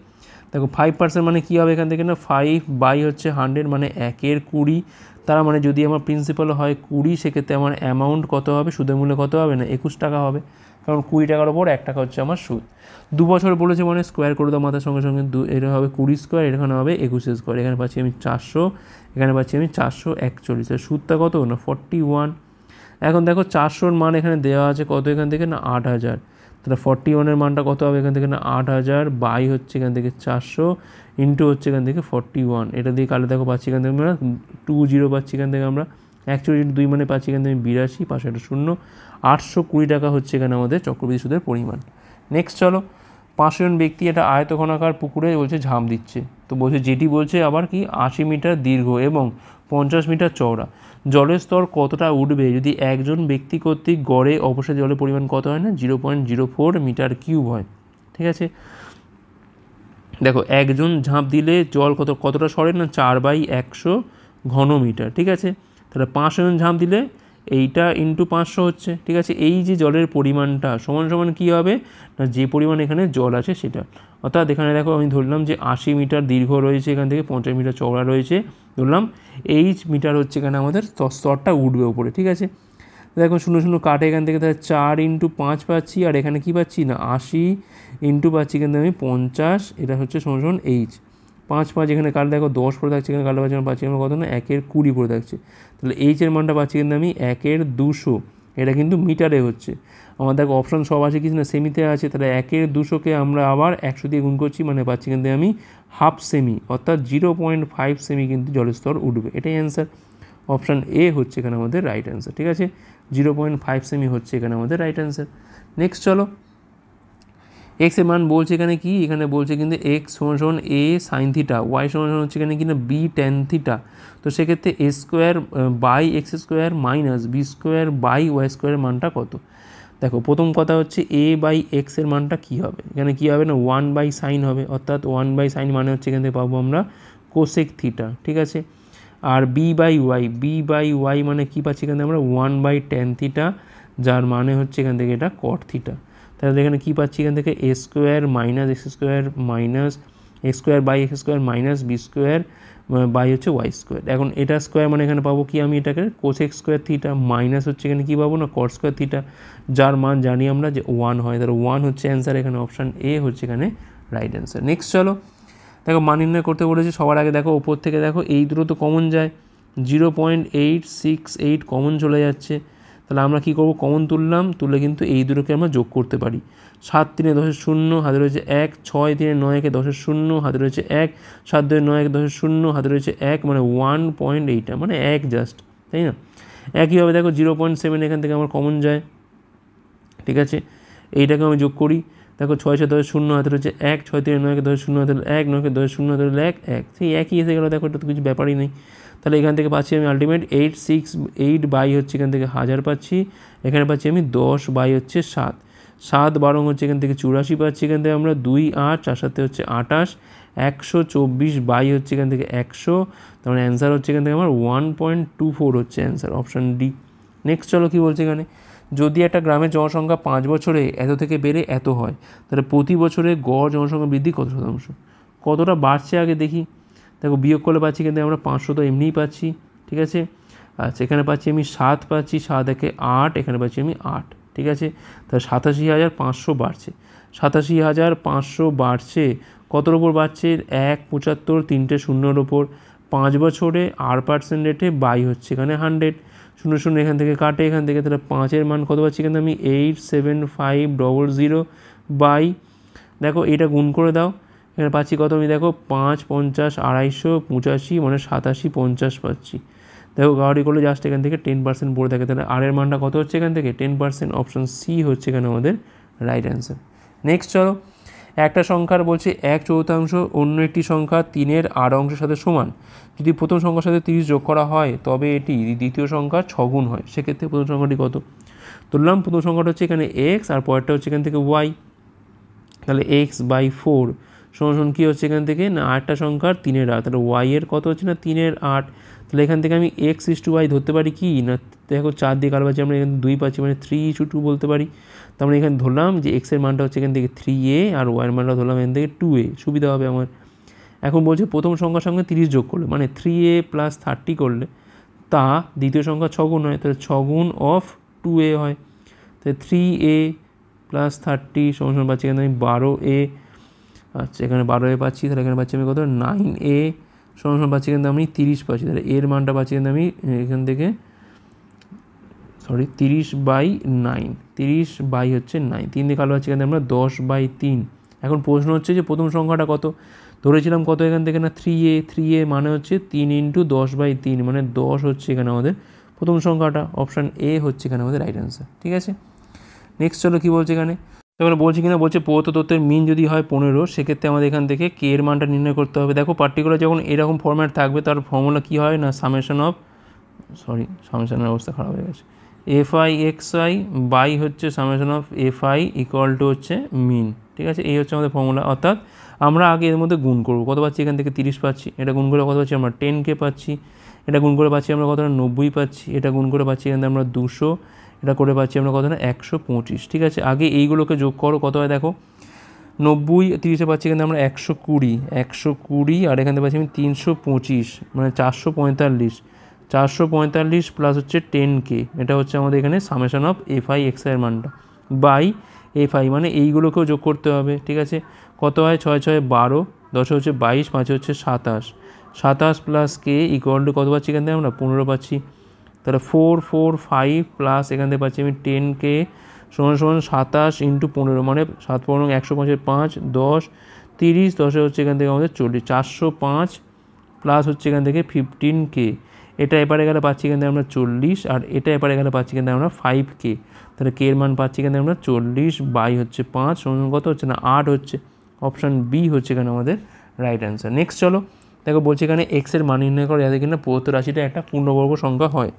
দেখো ফাইভ পার্সেন্ট মানে কী হবে এখান থেকে না ফাইভ বাই হচ্ছে হান্ড্রেড মানে একের কুড়ি তারা মানে যদি আমার প্রিন্সিপাল হয় কুড়ি সেক্ষেত্রে আমার অ্যামাউন্ট কত হবে সুদের মূল্য কত হবে না একুশ টাকা হবে কারণ কুড়ি টাকার ওপর এক টাকা হচ্ছে আমার সুদ দু বছর বলেছে মানে স্কোয়ার করে দাও মাথার সঙ্গে সঙ্গে দু এটা হবে কুড়ি স্কোয়ার এখানে হবে একুশে স্কোয়ার এখানে পাচ্ছি আমি চারশো এখানে পাচ্ছি আমি চারশো একচল্লিশ সুদটা কত না ফর্টি ওয়ান এখন দেখো চারশোর মান এখানে দেওয়া আছে কত এখান থেকে না আট হাজার তাহলে ফর্টি ওয়ানের মানটা কত হবে এখান থেকে না আট হাজার বাই হচ্ছে এখান থেকে চারশো ইন্টু হচ্ছে এখান থেকে ফর্টি ওয়ান এটা দিয়ে কালে দেখো পাচ্ছি এখান থেকে আমরা টু জিরো পাচ্ছি এখান থেকে আমরা অ্যাকচুয়ালি দুই মানে পাচ্ছি এখান থেকে বিরাশি পাঁচশো একটা শূন্য আটশো কুড়ি টাকা হচ্ছে এখানে আমাদের চক্রবৃদ্ধি সুদের পরিমাণ নেক্সট চলো পাঁচজন ব্যক্তি একটা আয়তক্ষণাকার পুকুরে বলছে ঝাঁপ দিচ্ছে তো বলছে যেটি বলছে আবার কি আশি মিটার দীর্ঘ এবং পঞ্চাশ মিটার চওড়া জলের স্তর কতটা উঠবে যদি একজন ব্যক্তি কর্তৃক গড়ে অবশ্যই জলের পরিমাণ কত হয় না zero point zero four metre cube হয় ঠিক আছে দেখো একজন ঝাঁপ দিলে জল কত কতটা সরে না চার বাই একশো ঘন মিটার ঠিক আছে তাহলে পাঁচশো জন ঝাঁপ দিলে এইটা ইন্টু পাঁচশো হচ্ছে ঠিক আছে এই যে জলের পরিমাণটা সমান সমান কী হবে না যে পরিমাণ এখানে জল আছে সেটা অর্থাৎ এখানে দেখো আমি ধরলাম যে আশি মিটার দীর্ঘ রয়েছে এখান থেকে পঞ্চাশ মিটার চওড়া রয়েছে ধরলাম এইচ মিটার হচ্ছে এখানে আমাদের স্তরটা উঠবে ওপরে ঠিক আছে দেখো শূন্য শূন্য কাটে এখান থেকে তাহলে চার ইন্টু পাঁচ পাচ্ছি আর এখানে কি পাচ্ছি না আশি ইন্টু পাচ্ছি কিন্তু আমি পঞ্চাশ এটা হচ্ছে সমান সমান এইচ পাঁচ পাঁচ এখানে কাট দেখো দশ পরে থাকছে এখানে কাটা পাচ্ছি পাচ্ছি আমরা কত না একের কুড়ি পরে থাকছে তাহলে এইচের মানটা পাচ্ছি কিন্তু আমি একের দুশো এটা কিন্তু মিটারে হচ্ছে আমার দেখো অপশান সব আছে কিছু না সেমিতে আছে তাহলে একের দুশোকে আমরা আবার একশো দিয়ে গুণ করছি মানে পাচ্ছি কিন্তু আমি হাফ সেমি অর্থাৎ জিরো পয়েন্ট ফাইভ সেমি কিন্তু জলস্তর উঠবে এটাই অ্যান্সার অপশান এ হচ্ছে এখানে আমাদের রাইট অ্যান্সার ঠিক আছে জিরো পয়েন্ট ফাইভ সেমি হচ্ছে এখানে আমাদের রাইট অ্যান্সার নেক্সট চলো এক্সের মান বলছে এখানে কি এখানে বলছে কিন্তু এক্স সমান সমান এ সাইন থিটা ওয়াই সমান সমান হচ্ছে এখানে কিনা বি টেন থিটা তো সেক্ষেত্রে a square by x square minus b square by y স্কোয়ারের মানটা কত দেখো প্রথম কথা হচ্ছে এ বাই এক্সের মানটা কী হবে এখানে কী হবে না ওয়ান বাই সাইন হবে অর্থাৎ ওয়ান বাই সাইন মানে হচ্ছে এখান থেকে পাবো আমরা কোসেক থিটা ঠিক আছে আর b by y b by y মানে কী পাচ্ছি এখান থেকে আমরা ওয়ান বাই টেন থিটা যার মানে হচ্ছে এখান থেকে এটা কট থিটা তাহলে এখানে কী পাচ্ছি এখান থেকে a square minus x square minus x square by x square minus b square by হচ্ছে ওয়াই স্কোয়ার এখন এটা স্কোয়ার মানে এখানে পাবো কি আমি এটাকে এক্স স্কোয়ার থিটা মাইনাস হচ্ছে এখানে কী পাবো না কট স্কোয়ার থিটা যার মান জানি আমরা যে ওয়ান হয় তাহলে ওয়ান হচ্ছে অ্যান্সার এখানে অপশান এ হচ্ছে এখানে রাইট অ্যান্সার নেক্সট চলো দেখো মান নির্ণয় করতে বলেছি সবার আগে দেখো ওপর থেকে দেখো এই দুটো তো কমন যায় zero point eight six eight common চলে যাচ্ছে তাহলে আমরা কি করব কমন তুললাম তুলে কিন্তু এই দুটোকে আমরা যোগ করতে পারি সাত তিনে দশের শূন্য হাতে রয়েছে এক ছয় তিনে নয় একে দশের শূন্য হাতে রয়েছে এক সাত দুই নয় এক দশের শূন্য হাতে রয়েছে এক মানে ওয়ান পয়েন্ট এইটা মানে এক জাস্ট তাই না একইভাবে দেখো জিরো পয়েন্ট সেভেন এখান থেকে আমার কমন যায় ঠিক আছে এইটাকে আমি যোগ করি দেখো ছয় ছয় দশ শূন্য হাতে রয়েছে এক ছয় তিন নয়কে দশ শূন্য হাতে এক নয়কে দশ শূন্য হাতে এক এক সেই একই এসে গেলো দেখো এটা তো কিছু ব্যাপারই নেই তাহলে এখান থেকে পাচ্ছি আমি ultimate eight six eight by হচ্ছে এখান থেকে হাজার পাচ্ছি এখানে পাচ্ছি আমি দশ বাই হচ্ছে সাত সাত বারং হচ্ছে এখান থেকে চুরাশি পাচ্ছি এখান থেকে আমরা দুই আট চার সাথে হচ্ছে আটাশ একশো চব্বিশ বাই হচ্ছে এখান থেকে একশো তারপরে মানে অ্যান্সার হচ্ছে এখান থেকে আমার ওয়ান পয়েন্ট টু ফোর হচ্ছে অ্যান্সার অপশান ডি নেক্সট চলো কী বলছে এখানে যদি একটা গ্রামের জনসংখ্যা পাঁচ বছরে এত থেকে বেড়ে এত হয় তাহলে প্রতি বছরে গড় জনসংখ্যা বৃদ্ধি কত শতাংশ কতটা বাড়ছে আগে দেখি দেখো বিয়োগ করলে পাচ্ছি কিন্তু আমরা পাঁচশো তো এমনিই পাচ্ছি ঠিক আছে আচ্ছা এখানে পাচ্ছি আমি সাত পাচ্ছি সাত একে আট এখানে পাচ্ছি আমি আট ঠিক আছে তাহলে সাতাশি হাজার পাঁচশো বাড়ছে সাতাশি হাজার পাঁচশো বাড়ছে কতর ওপর বাড়ছে এক পঁচাত্তর তিনটে শূন্যর ওপর পাঁচ বছরে আর পার্সেন্ট রেটে বাই হচ্ছে এখানে হান্ড্রেড শূন্য শূন্য এখান থেকে কাটে এখান থেকে তাহলে পাঁচের মান কত পাচ্ছি কিন্তু আমি eight seven five double zero by দেখো এটা গুণ করে দাও এখানে পাচ্ছি কত আমি দেখো পাঁচ পঞ্চাশ আড়াইশো পঁচাশি মানে সাতাশি পঞ্চাশ পাচ্ছি দেখো গাড়ি করলে জাস্ট এখান থেকে টেন পার্সেন্ট পড়ে থাকে তাহলে আর এর মানটা কত হচ্ছে এখান থেকে টেন পার্সেন্ট অপশান সি হচ্ছে এখানে আমাদের রাইট অ্যান্সার নেক্সট চলো একটা সংখ্যার বলছে এক চৌথাংশ অন্য একটি সংখ্যা তিনের আর অংশের সাথে সমান যদি প্রথম সংখ্যার সাথে তিরিশ যোগ করা হয় তবে এটি দ্বিতীয় সংখ্যা ছগুণ হয় সেক্ষেত্রে প্রথম সংখ্যাটি কত তুললাম প্রথম সংখ্যাটা হচ্ছে এখানে এক্স আর পরেরটা হচ্ছে এখান থেকে ওয়াই তাহলে এক্স বাই ফোর সমান কী হচ্ছে এখান থেকে না আটটা সংখ্যার তিনের আট তাহলে ওয়াইয়ের কত হচ্ছে না তিনের আট তাহলে এখান থেকে আমি এক্স ইস টু ওয়াই ধরতে পারি কি না দেখো চার দিয়ে কারো পাচ্ছি আমরা এখানে দুই পাচ্ছি মানে থ্রি ইস্যু টু বলতে পারি তার মানে এখানে ধরলাম যে এক্সের মানটা হচ্ছে এখান থেকে থ্রি এ আর ওয়াইয়ের মানটা ধরলাম এখান থেকে টু এ সুবিধা হবে আমার এখন বলছে প্রথম সংখ্যার সঙ্গে তিরিশ যোগ করলে মানে থ্রি এ প্লাস থার্টি করলে তা দ্বিতীয় সংখ্যা ছগুণ হয় তাহলে ছগুণ অফ টু এ হয় তাহলে থ্রি এ প্লাস থার্টি সমান সমান পাচ্ছি এখানে আমি বারো এ আচ্ছা এখানে বারো এ পাচ্ছি তাহলে এখানে পাচ্ছি আমি কত নাইন এ সমান সমান পাচ্ছি কিন্তু আমি তিরিশ পাচ্ছি তাহলে এর মানটা পাচ্ছি কিন্তু আমি এখান থেকে সরি তিরিশ বাই নাইন তিরিশ বাই হচ্ছে নাইন তিন দিয়ে কালো পাচ্ছি কিন্তু আমরা দশ বাই তিন এখন প্রশ্ন হচ্ছে যে প্রথম সংখ্যাটা কত ধরেছিলাম কত এখান থেকে না থ্রি এ থ্রি এ মানে হচ্ছে তিন ইন্টু দশ বাই তিন মানে দশ হচ্ছে এখানে আমাদের প্রথম সংখ্যাটা অপশান এ হচ্ছে এখানে আমাদের রাইট অ্যান্সার ঠিক আছে নেক্সট চলো কী বলছে এখানে তারপরে বলছে কিনা বলছে প্রদত্ত তত্ত্বের মিন যদি হয় পনেরো সেক্ষেত্রে আমাদের এখান থেকে কে এর মানটা নির্ণয় করতে হবে দেখো পার্টিকুলার যখন এরকম ফর্ম্যাট থাকবে তার ফর্মুলা কী হয় না সামেশন অফ সরি সামেশনের অবস্থা খারাপ হয়ে গেছে f i x i by হচ্ছে summation of f i equal to হচ্ছে মিন ঠিক আছে এই হচ্ছে আমাদের ফর্মুলা অর্থাৎ আমরা আগে এর মধ্যে গুণ করবো কত পাচ্ছি এখান থেকে তিরিশ পাচ্ছি এটা গুণ করে কত পাচ্ছি আমরা টেন কে পাচ্ছি এটা গুণ করে পাচ্ছি আমরা কতটা নব্বই পাচ্ছি এটা গুণ করে পাচ্ছি এখান থেকে আমরা দুশো এটা করে পাচ্ছি আমরা কত না একশো পঁচিশ ঠিক আছে আগে এইগুলোকে যোগ করো কত হয় দেখো নব্বই তিরিশে পাচ্ছি কিন্তু আমরা একশো কুড়ি একশো কুড়ি আর এখানে পাচ্ছি আমি তিনশো পঁচিশ মানে চারশো পঁয়তাল্লিশ চারশো পঁয়তাল্লিশ প্লাস হচ্ছে টেন কে এটা হচ্ছে আমাদের এখানে সামেশন অফ এফআই এক্সআইয়ের মানটা বাই এফআই মানে এইগুলোকেও যোগ করতে হবে ঠিক আছে কত হয় ছয় ছয় বারো দশে হচ্ছে বাইশ পাঁচে হচ্ছে সাতাশ সাতাশ প্লাস কে ইকোয়াল টু কত পাচ্ছি কিন্তু আমরা পনেরো পাচ্ছি তাহলে ফোর ফোর ফাইভ প্লাস এখান থেকে পাচ্ছি আমি টেন সমান সমান সাতাশ ইন্টু পনেরো মানে সাত পনেরো একশো পাঁচের পাঁচ দশ তিরিশ দশে হচ্ছে এখান থেকে আমাদের চল্লিশ চারশো পাঁচ প্লাস হচ্ছে এখান থেকে ফিফটিন কে এটা এপারে গেলে পাচ্ছি এখান থেকে আমরা চল্লিশ আর এটা এপারে গেলে পাচ্ছি এখান থেকে আমরা ফাইভ কে তাহলে কে এর মান পাচ্ছি এখান থেকে আমরা চল্লিশ বাই হচ্ছে পাঁচ সমান কত হচ্ছে না আট হচ্ছে অপশান বি হচ্ছে এখানে আমাদের রাইট অ্যান্সার নেক্সট চলো দেখো বলছি এখানে এক্সের মান নির্ণয় করা যাতে কিনা প্রদত্ত রাশিটা একটা পূর্ণবর্গ সংখ্যা হয়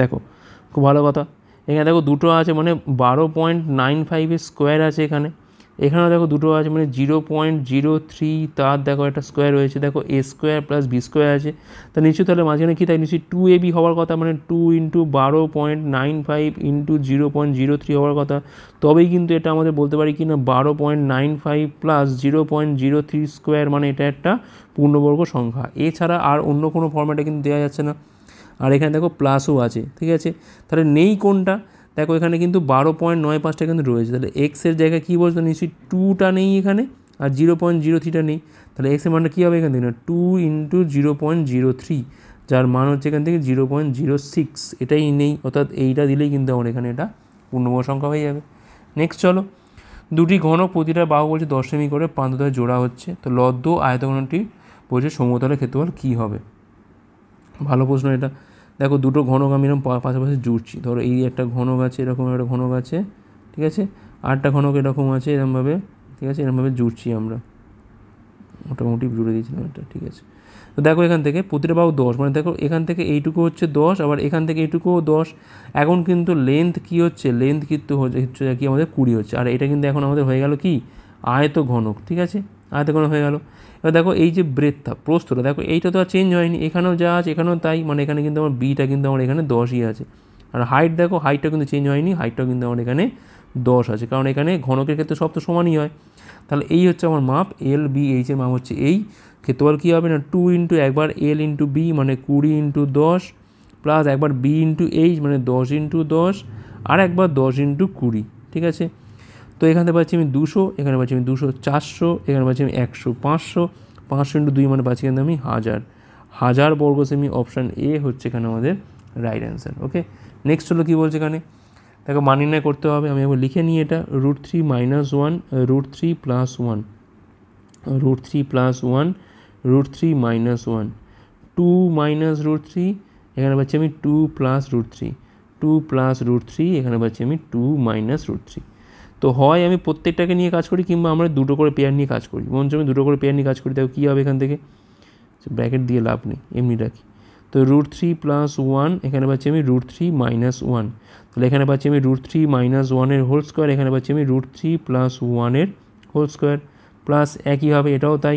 দেখো খুব ভালো কথা এখানে দেখো দুটো আছে মানে বারো পয়েন্ট নাইন ফাইভের স্কোয়ার আছে এখানে এখানে দেখো দুটো আছে মানে জিরো পয়েন্ট জিরো থ্রি তার দেখো একটা স্কোয়ার রয়েছে দেখো a square plus b square আছে তার নিশ্চয় তাহলে মাঝখানে কী তাই নিচে টু এ বি হওয়ার কথা মানে টু ইন্টু বারো point nine five into zero point zero three হওয়ার কথা তবেই কিন্তু এটা আমাদের বলতে পারি কি না বারো point nine five plus zero point zero three square মানে এটা একটা পূর্ণবর্গ সংখ্যা এছাড়া আর অন্য কোনো ফর্ম্যাটে কিন্তু দেওয়া যাচ্ছে না আর এখানে দেখো প্লাসও আছে ঠিক আছে তাহলে নেই কোনটা দেখো এখানে কিন্তু বারো পয়েন্ট নয় পাঁচটা কিন্তু রয়েছে তাহলে এক্সের জায়গায় কী বলছো নিশ্চয়ই টুটা নেই এখানে আর জিরো পয়েন্ট জিরো থ্রিটা নেই তাহলে এক্সের মানটা কী হবে এখান থেকে না two into zero point zero three যার মান হচ্ছে এখান থেকে জিরো পয়েন্ট জিরো সিক্স এটাই নেই অর্থাৎ এইটা দিলেই কিন্তু আমার এখানে এটা পূর্ণবহ সংখ্যা হয়ে যাবে নেক্সট চলো দুটি ঘন প্রতিটা বাহু বলছে দশমী করে প্রান্তদ্বয় জোড়া হচ্ছে তো লদ্দ আয়তঘনটি বলছে সমতলের ক্ষেত্রফল কী হবে ভালো প্রশ্ন এটা দেখো দুটো ঘনক আমি এরকম পাশাপাশি জুড়ছি ধরো এই একটা ঘনক আছে এরকম একটা ঘনক আছে ঠিক আছে আটটা ঘনক এরকম আছে এরমভাবে ঠিক আছে এরমভাবে জুড়ছি আমরা মোটামুটি জুড়ে দিয়েছিলাম এটা ঠিক আছে তো দেখো এখান থেকে প্রতিটা বাহু দশ মানে দেখো এখান থেকে এইটুকু হচ্ছে দশ আবার এখান থেকে এইটুকুও দশ এখন কিন্তু লেন্থ কী হচ্ছে লেন্থ কিন্তু হচ্ছে কি আমাদের কুড়ি হচ্ছে আর এটা কিন্তু এখন আমাদের হয়ে গেল কি আয়ত ঘনক ঠিক আছে আয়ত ঘনক হয়ে গেল এবার দেখো এই যে ব্রেথটা প্রস্তটা দেখো এইটা তো আর চেঞ্জ হয়নি এখানেও যা আছে এখানেও তাই মানে এখানে কিন্তু আমার বিটা কিন্তু আমার এখানে দশই আছে আর হাইট দেখো হাইটটা কিন্তু চেঞ্জ হয়নি হাইটটাও কিন্তু আমার এখানে দশ আছে কারণ এখানে ঘনকের ক্ষেত্রে সব তো সমানই হয় তাহলে এই হচ্ছে আমার মাপ এল বি এইচের মাপ হচ্ছে এই ক্ষেত্রে কী হবে না টু ইন্টু একবার এল ইন্টু বি মানে কুড়ি ইন্টু দশ প্লাস একবার বি ইন্টু এইচ মানে দশ ইন্টু দশ আর একবার দশ ইন্টু কুড়ি ঠিক আছে তো এখানে পাচ্ছি আমি দুশো এখানে পাচ্ছি আমি দুশো চারশো এখানে পাচ্ছি আমি একশো পাঁচশো পাঁচশো ইন্টু দুই মানে পাচ্ছি কিন্তু আমি হাজার হাজার বর্গ সেমি অপশান এ হচ্ছে এখানে আমাদের রাইট অ্যান্সার ওকে নেক্সট হলো কী বলছে এখানে তাকে মান নির্ণয় করতে হবে আমি একবার লিখে নিই এটা root three minus one root three plus one root three plus one root three minus one two minus root three এখানে পাচ্ছি আমি two plus root three two plus root three এখানে পাচ্ছি আমি টু মাইনাস রুট থ্রি তো হয় আমি প্রত্যেকটাকে নিয়ে কাজ করি কিংবা আমরা দুটো করে পেয়ার নিয়ে কাজ করি মঞ্চ আমি দুটো করে পেয়ার নিয়ে কাজ করি তাও কী হবে এখান থেকে ব্র্যাকেট দিয়ে লাভ নেই এমনি রাখি তো রুট থ্রি প্লাস ওয়ান এখানে পাচ্ছি আমি রুট থ্রি মাইনাস ওয়ান তাহলে এখানে পাচ্ছি আমি রুট থ্রি মাইনাস ওয়ানের হোল স্কোয়ার এখানে পাচ্ছি আমি রুট থ্রি প্লাস ওয়ানের হোল স্কোয়ার প্লাস একই হবে এটাও তাই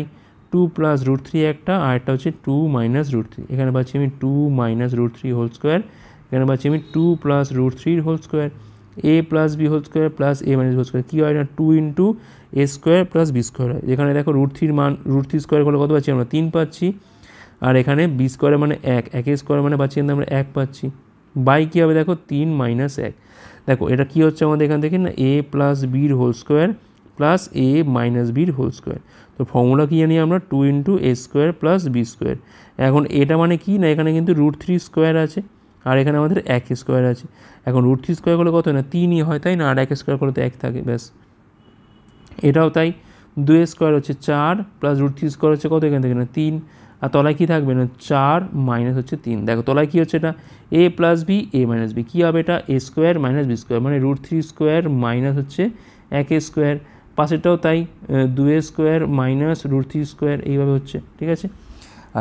টু প্লাস রুট থ্রি একটা আর একটা হচ্ছে টু মাইনাস রুট থ্রি এখানে পাচ্ছি আমি two minus root three whole square এখানে পাচ্ছি আমি টু প্লাস রুট থ্রির whole square a plus b whole square plus a minus whole square কী হয় না two into a square plus b square হয় এখানে দেখো রুট থ্রির মান রুট থ্রি স্কোয়ার করলে কত পাচ্ছি আমরা তিন পাচ্ছি আর এখানে বি স্কোয়ার মানে এক একে স্কোয়ার মানে পাচ্ছি কিন্তু আমরা এক পাচ্ছি বাই কী হবে দেখো তিন মাইনাস এক দেখো এটা কী হচ্ছে আমাদের এখান থেকে না এ প্লাস বির whole square plus a minus বির হোল স্কোয়ার তো ফর্মুলা কী জানি আমরা two into a square plus b square এখন এটা মানে কি না এখানে কিন্তু রুট থ্রি স্কোয়ার আছে আর এখানে আমাদের এক স্কোয়ার আছে এখন রুট থ্রি স্কোয়ার করলে কত না তিনই হয় তাই না আর এক স্কোয়ার করলে তো এক থাকে ব্যাস এটাও তাই দুই স্কোয়ার হচ্ছে চার প্লাস রুট থ্রি স্কোয়ার হচ্ছে কত এখান থেকে না তিন আর তলায় কী থাকবে না চার মাইনাস হচ্ছে তিন দেখো তলায় কী হচ্ছে এটা a plus B A minus B কী হবে এটা a square minus b square মানে রুট থ্রি স্কোয়ার মাইনাস হচ্ছে এক এ স্কোয়ার পাশেরটাও তাই দুই square minus root three square এইভাবে হচ্ছে ঠিক আছে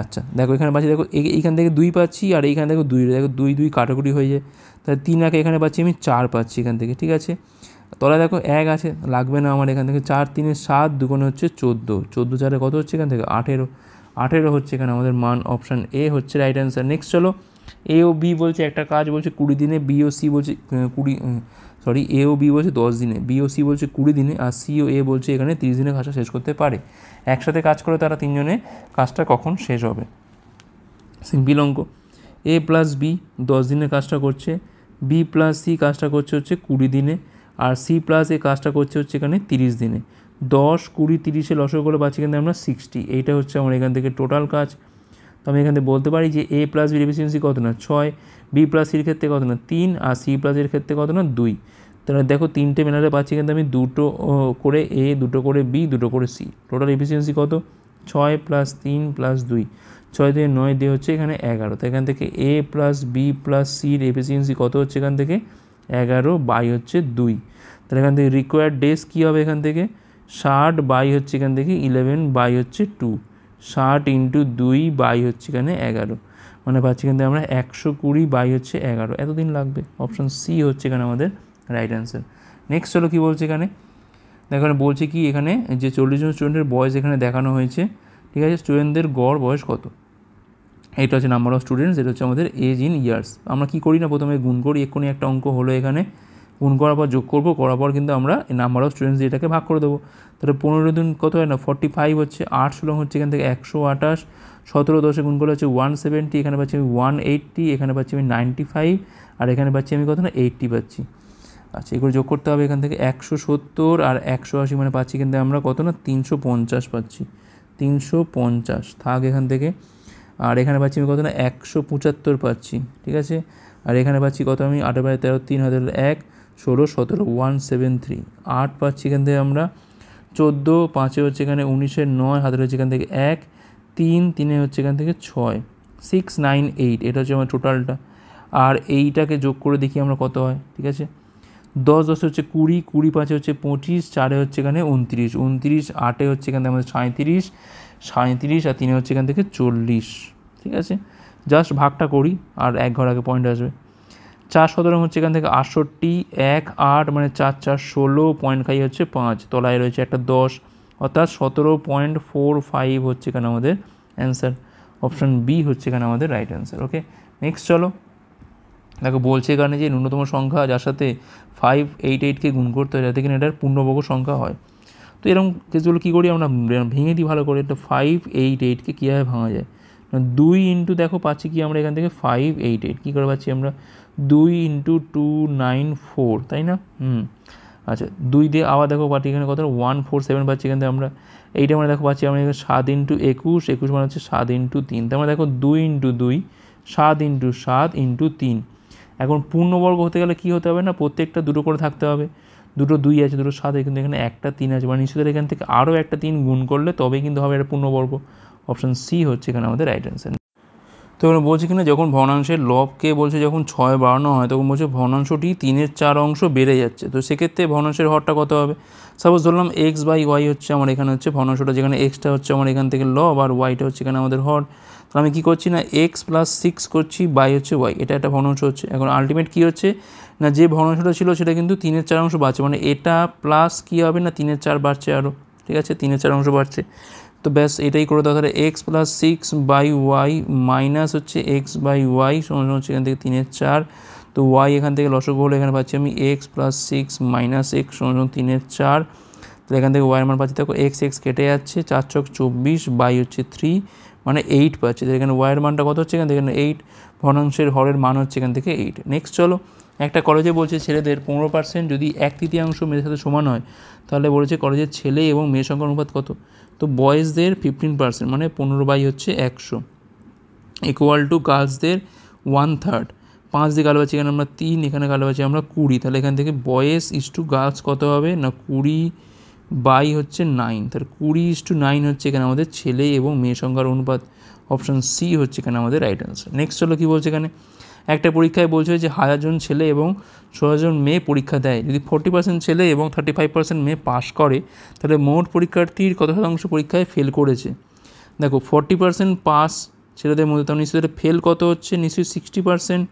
আচ্ছা দেখো এখানে পাচ্ছি দেখো এইখান থেকে দুই পাচ্ছি আর এইখান দেখো দুই দেখো দুই দুই কাটাকুটি হয়ে যায় তাহলে তিন আঁকে এখানে পাচ্ছি আমি চার পাচ্ছি এখান থেকে ঠিক আছে তলায় দেখো এক আছে লাগবে না আমার এখান থেকে চার তিনে সাত দুগুণে হচ্ছে চোদ্দো চোদ্দো চারে কত হচ্ছে এখান থেকে আঠেরো আঠেরো হচ্ছে এখানে আমাদের মান অপশান এ হচ্ছে রাইট অ্যান্সার নেক্সট চলো এ ও বি বলছে একটা কাজ বলছে কুড়ি দিনে বি ও সি বলছে কুড়ি সরি এ ও বি বলছে দশ দিনে বি ও সি বলছে কুড়ি দিনে আর সি ও এ বলছে এখানে তিরিশ দিনে কাজটা শেষ করতে পারে একসাথে কাজ করে তারা তিনজনে কাজটা কখন শেষ হবে সিম্পল অঙ্ক এ প্লাস বি দশ দিনে কাজটা করছে বি প্লাস সি কাজটা করছে হচ্ছে কুড়ি দিনে আর সি প্লাস এ কাজটা করছে হচ্ছে এখানে তিরিশ দিনে দশ কুড়ি তিরিশে লসর করে পাচ্ছি কিন্তু আমরা সিক্সটি এইটা হচ্ছে আমার এখান থেকে টোটাল কাজ তো আমি এখান থেকে বলতে পারি যে এ প্লাস বি এফিসিয়েন্সি কত না ছয় বি প্লাস সির ক্ষেত্রে কত না তিন আর সি এর ক্ষেত্রে কত না দুই তাহলে দেখো তিনটে মিনারে পাচ্ছি কিন্তু আমি দুটো করে এ দুটো করে বি দুটো করে সি টোটাল এফিসিয়েন্সি কত ছয় প্লাস তিন প্লাস দুই ছয় দিয়ে নয় দিয়ে হচ্ছে এখানে এগারো তো এখান থেকে এ প্লাস বি প্লাস সির এফিসিয়েন্সি কত হচ্ছে এখান থেকে এগারো বাই হচ্ছে দুই তাহলে এখান থেকে রিকোয়ার্ড ডেস কী হবে এখান থেকে ষাট বাই হচ্ছে এখান থেকে ইলেভেন বাই হচ্ছে টু ষাট ইন্টু দুই বাই হচ্ছে এখানে এগারো মানে পাচ্ছি কিন্তু আমরা একশো কুড়ি বাই হচ্ছে এগারো এতদিন লাগবে অপশন সি হচ্ছে এখানে আমাদের রাইট অ্যান্সার নেক্সট হলো কী বলছে এখানে দেখো বলছে কি এখানে যে চল্লিশ জন স্টুডেন্টের বয়স এখানে দেখানো হয়েছে ঠিক আছে স্টুডেন্টদের গড় বয়স কত এটা হচ্ছে নাম্বার অফ স্টুডেন্টস এটা হচ্ছে আমাদের এজ ইন ইয়ার্স আমরা কি করি না প্রথমে গুণ করি এক্ষুনি একটা অঙ্ক হলো এখানে গুণ করার পর যোগ করবো করার পর কিন্তু আমরা নাম্বার অফ স্টুডেন্টস এটাকে ভাগ করে দেবো তাহলে পনেরো দিন কত হয় না ফর্টি ফাইভ হচ্ছে আট ষোলো হচ্ছে এখান থেকে একশো আঠাশ সতেরো দশে গুণ করলে হচ্ছে ওয়ান সেভেন্টি এখানে পাচ্ছি আমি ওয়ান এইটটি এখানে পাচ্ছি আমি নাইনটি ফাইভ আর এখানে পাচ্ছি আমি কত না এইটটি পাচ্ছি আচ্ছা এগুলো যোগ করতে হবে এখান থেকে একশো সত্তর আর একশো আশি মানে পাচ্ছি কিন্তু আমরা কত না তিনশো পঞ্চাশ পাচ্ছি তিনশো পঞ্চাশ থাক এখান থেকে আর এখানে পাচ্ছি আমি কত না একশো পঁচাত্তর পাচ্ছি ঠিক আছে আর এখানে পাচ্ছি কত আমি আট বাই তেরো তিন হাজার এক ষোলো সতেরো ওয়ান সেভেন থ্রি আট পাচ্ছি এখান থেকে আমরা চোদ্দো পাঁচে হচ্ছে এখানে উনিশের নয় হাতের হচ্ছে এখান থেকে এক তিন তিনে হচ্ছে এখান থেকে ছয় সিক্স নাইন এইট এটা হচ্ছে আমার টোটালটা আর এইটাকে যোগ করে দেখি আমরা কত হয় ঠিক আছে দশ দশে হচ্ছে কুড়ি কুড়ি পাঁচে হচ্ছে পঁচিশ চারে হচ্ছে এখানে উনত্রিশ উনত্রিশ আটে হচ্ছে এখান থেকে আমাদের সাঁত্রিশ সাঁত্রিশ আর তিনে হচ্ছে এখান থেকে চল্লিশ ঠিক আছে জাস্ট ভাগটা করি আর এক ঘর আগে পয়েন্ট আসবে চার সতেরো হচ্ছে এখান থেকে আটষট্টি এক আট মানে চার চার ষোলো পয়েন্ট খাই হচ্ছে পাঁচ তলায় রয়েছে একটা দশ অর্থাৎ সতেরো পয়েন্ট ফোর ফাইভ হচ্ছে কেন আমাদের অ্যান্সার অপশান বি হচ্ছে কেন আমাদের রাইট অ্যান্সার ওকে নেক্সট চলো দেখো বলছে এখানে যে ন্যূনতম সংখ্যা যার সাথে ফাইভ এইট এইটকে গুণ করতে হয় যাতে কিনা এটার পূর্ণবগ সংখ্যা হয় তো এরকম কেসগুলো কী করি আমরা ভেঙে দিই ভালো করে এটা ফাইভ এইট এইটকে কীভাবে ভাঙা যায় দুই ইন্টু দেখো পাচ্ছি কি আমরা এখান থেকে ফাইভ এইট এইট কী করে পাচ্ছি আমরা দুই ইন্টু টু নাইন ফোর তাই না হুম আচ্ছা দুই দিয়ে আবার দেখো পাচ্ছি এখানে কত ওয়ান ফোর সেভেন পাচ্ছি এখান থেকে আমরা এইটা মানে দেখো পাচ্ছি আমরা এখানে সাত ইন্টু একুশ একুশ মানে হচ্ছে সাত ইন্টু তিন তার মানে দেখো দুই ইন্টু দুই সাত ইন্টু সাত ইন্টু তিন এখন পূর্ণবর্গ হতে গেলে কী হতে হবে না প্রত্যেকটা দুটো করে থাকতে হবে দুটো দুই আছে দুটো সাত কিন্তু এখানে একটা তিন আছে মানে নিশ্চিত এখান থেকে আরও একটা তিন গুণ করলে তবেই কিন্তু হবে এটা পূর্ণবর্গ অপশান সি হচ্ছে এখানে আমাদের রাইট অ্যান্সার তো এখানে বলছে কিনা যখন ভগ্নাংশের লবকে বলছে যখন ছয় বাড়ানো হয় তখন বলছে ভগ্নাংশটি তিনের চার অংশ বেড়ে যাচ্ছে তো সেক্ষেত্রে ভগ্নাংশের হরটা কত হবে সাপোজ ধরলাম এক্স বাই ওয়াই হচ্ছে আমার এখানে হচ্ছে ভগ্নাংশটা যেখানে এক্সটা হচ্ছে আমার এখান থেকে লব আর ওয়াইটা হচ্ছে এখানে আমাদের হর তাহলে আমি কী করছি না এক্স প্লাস সিক্স করছি বাই হচ্ছে ওয়াই এটা একটা ভগ্নাংশ হচ্ছে এখন আলটিমেট কী হচ্ছে না যে ভগ্নাংশটা ছিল সেটা কিন্তু তিনের চার অংশ বাড়ছে মানে এটা প্লাস কী হবে না তিনের চার বাড়ছে আরও ঠিক আছে তিনের চার অংশ বাড়ছে তো ব্যাস এটাই করে দাও তাহলে x plus six by y minus হচ্ছে এক্স বাই ওয়াই সমান হচ্ছে এখান থেকে তিনের চার তো ওয়াই এখান থেকে লসক হলে এখানে পাচ্ছি আমি x plus six minus x সমান তিনের চার তাহলে এখান থেকে ওয়াইয়ের মান পাচ্ছি দেখো এক্স এক্স কেটে যাচ্ছে চার চক চব্বিশ বাই হচ্ছে থ্রি মানে এইট পাচ্ছি তাহলে এখানে ওয়াইয়ের মানটা কত হচ্ছে এখান থেকে এইট ভনাংশের হরের মান হচ্ছে এখান থেকে এইট নেক্সট চলো একটা কলেজে বলছে ছেলেদের পনেরো পার্সেন্ট যদি এক তৃতীয়াংশ মেয়ের সাথে সমান হয় তাহলে বলেছে কলেজের ছেলে এবং মেয়ে সংখ্যার অনুপাত কত তো বয়েজদের ফিফটিন পার্সেন্ট মানে পনেরো বাই হচ্ছে একশো ইকুয়াল টু গার্লসদের ওয়ান থার্ড পাঁচ দিয়ে কালো পাচ্ছি এখানে আমরা তিন এখানে কালো পাচ্ছি আমরা কুড়ি তাহলে এখান থেকে বয়েস ইস টু গার্লস কত হবে না কুড়ি বাই হচ্ছে নাইন তাহলে কুড়ি ইস টু নাইন হচ্ছে এখানে আমাদের ছেলে এবং মেয়ে সংখ্যার অনুপাত অপশান সি হচ্ছে এখানে আমাদের রাইট আনসার নেক্সট হলো কী বলছে এখানে একটা পরীক্ষায় বলছে যে হাজারজন ছেলে এবং ষোলোজন মেয়ে পরীক্ষা দেয় যদি ফোর্টি পার্সেন্ট ছেলে এবং থার্টি ফাইভ পার্সেন্ট মেয়ে পাস করে তাহলে মোট পরীক্ষার্থীর কত শতাংশ পরীক্ষায় ফেল করেছে দেখো ফর্টি পার্সেন্ট পাস ছেলেদের মধ্যে তাহলে নিশ্চয়ই ফেল কত হচ্ছে নিশ্চয়ই সিক্সটি পার্সেন্ট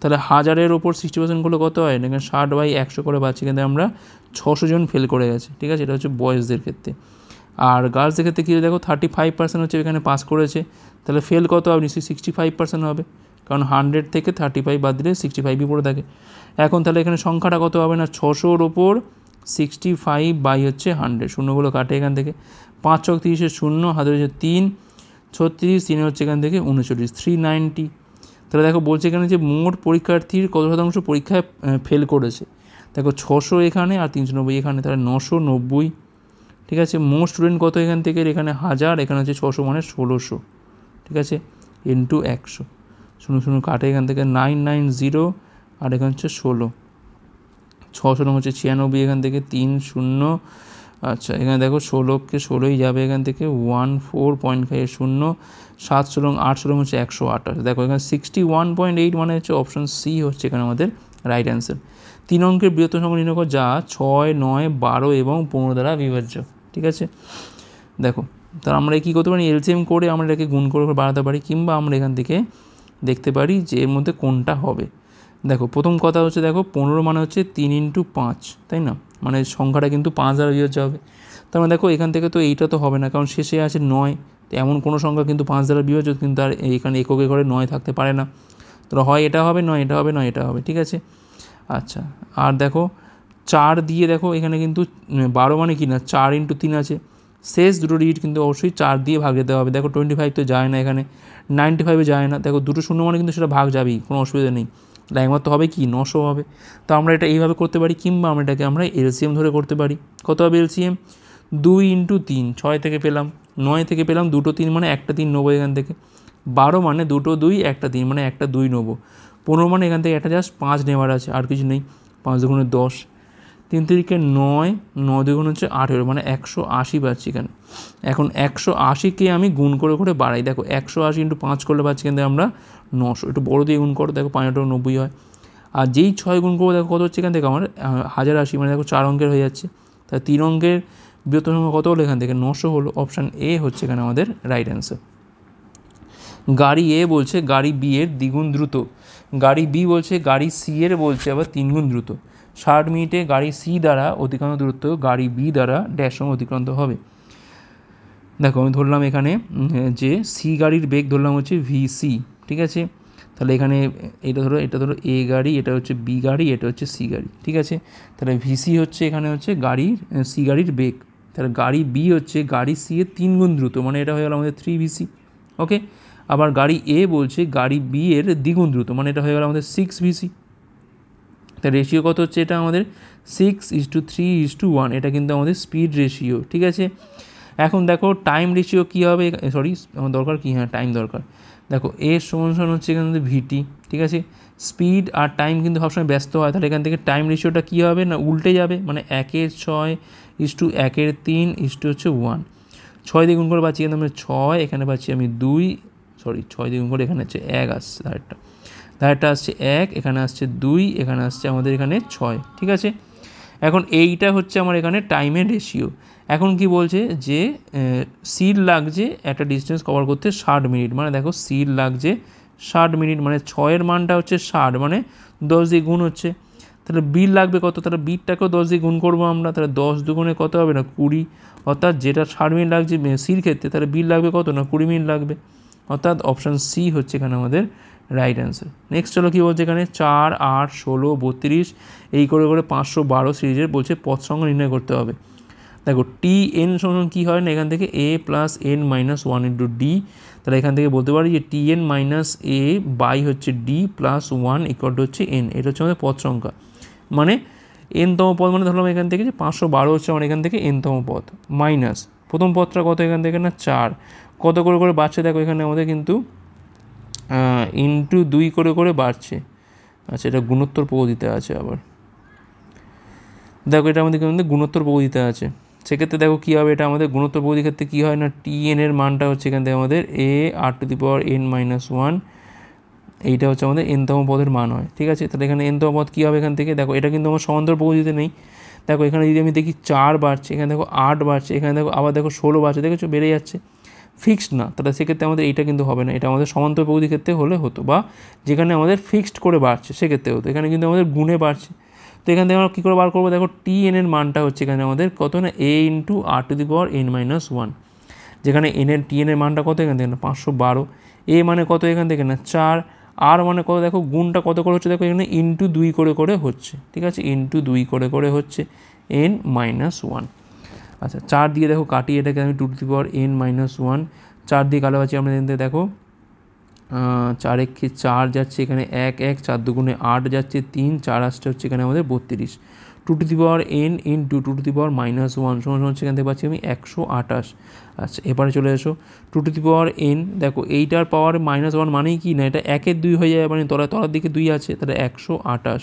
তাহলে হাজারের ওপর সিক্সটি পার্সেন্টগুলো কত হয় এখানে ষাট বাই একশো করে পাচ্ছি কিন্তু আমরা ছশো জন ফেল করে গেছে ঠিক আছে এটা হচ্ছে বয়েসদের ক্ষেত্রে আর গার্লসদের ক্ষেত্রে কী দেখো থার্টি ফাইভ পার্সেন্ট হচ্ছে এখানে পাস করেছে তাহলে ফেল কত হবে নিশ্চয়ই সিক্সটি ফাইভ পার্সেন্ট হবে কারণ হান্ড্রেড থেকে থার্টি ফাইভ বাদ দিলে সিক্সটি ফাইভই পড়ে থাকে এখন তাহলে এখানে সংখ্যাটা কত হবে না ছশোর ওপর সিক্সটি ফাইভ বাই হচ্ছে হান্ড্রেড শূন্যগুলো কাটে এখান থেকে পাঁচ ছক তিরিশে শূন্য হাতে হচ্ছে তিন ছত্রিশ তিনে হচ্ছে এখান থেকে উনচল্লিশ থ্রি নাইনটি তাহলে দেখো বলছে এখানে যে মোট পরীক্ষার্থীর কত শতাংশ পরীক্ষায় ফেল করেছে দেখো ছশো এখানে আর তিনশো নব্বই এখানে তাহলে নশো নব্বই ঠিক আছে মোট স্টুডেন্ট কত এখান থেকে এখানে হাজার এখানে হচ্ছে ছশো মানে ষোলোশো ঠিক আছে ইন্টু একশো শূন্য শূন্য কাটে এখান থেকে নাইন নাইন জিরো আর এখানে হচ্ছে ষোলো ছশো হচ্ছে ছিয়ানব্বই এখান থেকে তিন শূন্য আচ্ছা এখানে দেখো ষোলোকে ষোলোই যাবে এখান থেকে ওয়ান ফোর পয়েন্ট ফাইভ শূন্য সাতশো রং আটশো রং হচ্ছে একশো আঠাশ দেখো এখানে সিক্সটি ওয়ান পয়েন্ট এইট মানে হচ্ছে অপশন সি হচ্ছে এখানে আমাদের রাইট অ্যান্সার তিন অঙ্কের বৃহত্তম সংখ্যা নির্ণয় কর যা ছয় নয় বারো এবং পনেরো দ্বারা বিভাজ্য ঠিক আছে দেখো তাহলে আমরা কী করতে পারি এলসিএম করে আমরা এটাকে গুণ করে বাড়াতে পারি কিংবা আমরা এখান থেকে দেখতে পারি যে এর মধ্যে কোনটা হবে দেখো প্রথম কথা হচ্ছে দেখো পনেরো মানে হচ্ছে তিন ইন্টু পাঁচ তাই না মানে সংখ্যাটা কিন্তু পাঁচ দ্বারা বিভাজ্য হবে তার মানে দেখো এখান থেকে তো এইটা তো হবে না কারণ শেষে আছে নয় এমন কোনো সংখ্যা কিন্তু পাঁচ দ্বারা বিভাজ্য কিন্তু আর এখানে এককে ঘরে নয় থাকতে পারে না তো হয় এটা হবে নয় এটা হবে নয় এটা হবে ঠিক আছে আচ্ছা আর দেখো চার দিয়ে দেখো এখানে কিন্তু বারো মানে কি না চার ইন্টু তিন আছে শেষ দুটো ডিজিট কিন্তু অবশ্যই চার দিয়ে ভাগ যেতে হবে দেখো টোয়েন্টি ফাইভ তো যায় না এখানে নাইনটি ফাইভে যায় না দেখো দুটো শূন্য মানে কিন্তু সেটা ভাগ যাবেই কোনো অসুবিধা নেই একমাত্র হবে কি নশো হবে তো আমরা এটা এইভাবে করতে পারি কিংবা আমরা এটাকে আমরা এলসিএম ধরে করতে পারি কত হবে এলসিএম দুই ইন্টু তিন ছয় থেকে পেলাম নয় থেকে পেলাম দুটো তিন মানে একটা তিন নেবো এখান থেকে বারো মানে দুটো দুই একটা তিন মানে একটা দুই নেবো পনেরো মানে এখান থেকে একটা জাস্ট পাঁচ নেওয়ার আছে আর কিছু নেই পাঁচ দুগুণে দশ তিন তিরিকে নয় নয় দুগুণ হচ্ছে আঠেরো মানে একশো আশি পাচ্ছি কেন এখন একশো আশিকে আমি গুণ করে করে বাড়াই দেখো একশো আশি ইন্টু পাঁচ করলে পাচ্ছি কিন্তু আমরা নশো একটু বড়ো দিয়ে গুণ করো দেখো পাঁচটা নব্বই হয় আর যেই ছয় গুণ করবো দেখো কত হচ্ছে এখান থেকে আমার হাজার আশি মানে দেখো চার অঙ্কের হয়ে যাচ্ছে তা তিন অঙ্কের বৃহত্তর সংখ্যা কত হলো এখান থেকে নশো হলো অপশান এ হচ্ছে এখানে আমাদের রাইট অ্যান্সার গাড়ি এ বলছে গাড়ি বি এর দ্বিগুণ দ্রুত গাড়ি বি বলছে গাড়ি সি এর বলছে আবার তিনগুণ দ্রুত ষাট মিনিটে গাড়ি সি দ্বারা অতিক্রান্ত দূরত্ব গাড়ি বি দ্বারা ড্যাশ সময় অতিক্রান্ত হবে দেখো আমি ধরলাম এখানে যে সি গাড়ির বেগ ধরলাম হচ্ছে ভি সি ঠিক আছে তাহলে এখানে এটা ধরো এটা ধরো এ গাড়ি এটা হচ্ছে বি গাড়ি এটা হচ্ছে সি গাড়ি ঠিক আছে তাহলে ভিসি হচ্ছে এখানে হচ্ছে গাড়ির সি গাড়ির বেগ তাহলে গাড়ি বি হচ্ছে গাড়ি সি এর তিন গুণ দ্রুত মানে এটা হয়ে গেল আমাদের থ্রি ভিসি ওকে আবার গাড়ি এ বলছে গাড়ি বি এর দ্বিগুণ দ্রুত মানে এটা হয়ে গেল আমাদের সিক্স ভিসি তা রেশিও কত হচ্ছে এটা আমাদের six is to three is to one এটা কিন্তু আমাদের স্পিড রেশিও ঠিক আছে এখন দেখো টাইম রেশিও কী হবে সরি আমার দরকার কী হ্যাঁ টাইম দরকার দেখো এর সমান সমান হচ্ছে এখানে থেকে ভিটি ঠিক আছে স্পিড আর টাইম কিন্তু সবসময় ব্যস্ত হয় তাহলে এখান থেকে টাইম রেশিওটা কী হবে না উল্টে যাবে মানে একের ছয় ইস টু একের তিন ইস টু হচ্ছে ওয়ান ছয় দ্বিগুণ করে পাচ্ছি এখানে আমরা ছয় এখানে পাচ্ছি আমি দুই সরি ছয় দ্বিগুণ করে এখানে হচ্ছে এক আসছে আরেকটা ধারাটা আসছে এক এখানে আসছে দুই এখানে আসছে আমাদের এখানে ছয় ঠিক আছে এখন এইটা হচ্ছে আমার এখানে টাইমের রেশিও এখন কি বলছে যে সিল লাগছে একটা ডিস্টেন্স কভার করতে ষাট মিনিট মানে দেখো সিল লাগছে ষাট মিনিট মানে ছয়ের মানটা হচ্ছে ষাট মানে দশ দিয়ে গুণ হচ্ছে তাহলে বিল লাগবে কত তাহলে বিটটাকেও দশ দিয়ে গুণ করবো আমরা তাহলে দশ দুগুণে কত হবে না কুড়ি অর্থাৎ যেটা ষাট মিনিট লাগছে সির ক্ষেত্রে তাহলে বিল লাগবে কত না কুড়ি মিনিট লাগবে অর্থাৎ অপশান সি হচ্ছে এখানে আমাদের রাইট অ্যান্সার নেক্সট হলো কী বলছে এখানে চার আট ষোলো বত্রিশ এই করে করে পাঁচশো বারো সিরিজের বলছে পথ সংখ্যা নির্ণয় করতে হবে দেখো টি এন সমান কী হয় না এখান থেকে a plus n minus one into d তাহলে এখান থেকে বলতে পারি যে T n minus a by হচ্ছে ডি প্লাস ওয়ান ইকট হচ্ছে এন এটা হচ্ছে আমাদের পথ সংখ্যা মানে এনতম পদ মানে ধরলাম এখান থেকে যে পাঁচশো বারো হচ্ছে আমার এখান থেকে এনতম পদ মাইনাস প্রথম পথটা কত এখান থেকে না চার কত করে করে বাচ্চা দেখো এখানে আমাদের কিন্তু ইন্টু দুই করে করে বাড়ছে আচ্ছা এটা গুণোত্তর প্রবদিতে আছে আবার দেখো এটা আমাদের কিন্তু গুণোত্তর প্রগতিতে আছে সেক্ষেত্রে দেখো কী হবে এটা আমাদের গুণোত্তর প্রবদির ক্ষেত্রে কী হয় না টি এন এর মানটা হচ্ছে এখান থেকে আমাদের a r to the power n minus one এইটা হচ্ছে আমাদের এনতম পদের মান হয় ঠিক আছে তাহলে এখানে এনতম পদ কী হবে এখান থেকে দেখো এটা কিন্তু আমার সমান্তর প্রগতিতে নেই দেখো এখানে যদি আমি দেখি চার বাড়ছে এখানে দেখো আট বাড়ছে এখানে দেখো আবার দেখো ষোলো বাড়ছে দেখেছো বেড়ে যাচ্ছে ফিক্সড না তাহলে সেক্ষেত্রে আমাদের এইটা কিন্তু হবে না এটা আমাদের সমান্তর প্রগতির ক্ষেত্রে হলে হতো বা যেখানে আমাদের ফিক্সড করে বাড়ছে সেক্ষেত্রে হতো এখানে কিন্তু আমাদের গুণে বাড়ছে তো এখান থেকে আমরা কী করে বার করবো দেখো টি এন এর মানটা হচ্ছে এখানে আমাদের কত না a into r to the power n minus one যেখানে এন এর টি এন এর মানটা কত এখান থেকে না পাঁচশো বারো এ মানে কত এখান থেকে না চার আর মানে কত দেখো গুণটা কত করে হচ্ছে দেখো এখানে ইন্টু দুই করে করে হচ্ছে ঠিক আছে ইন্টু দুই করে করে হচ্ছে এন মাইনাস ওয়ান আচ্ছা চার দিয়ে দেখো কাটি এটাকে আমি two to power n minus one চার দিয়ে আছি আমরা এখান দেখো চার একে চার যাচ্ছে এখানে এক এক চার দুগুণে আট যাচ্ছে তিন চার আসছে হচ্ছে এখানে আমাদের বত্রিশ two to the power n in two two to the power minus one সময় সময় সেখান থেকে পাচ্ছি আমি একশো আঠাশ আচ্ছা এবারে চলে এসো two to the power n দেখো এইটার পাওয়ার মাইনাস ওয়ান মানেই কি না এটা একের দুই হয়ে যায় মানে তলা তলার দিকে দুই আছে তাহলে একশো আঠাশ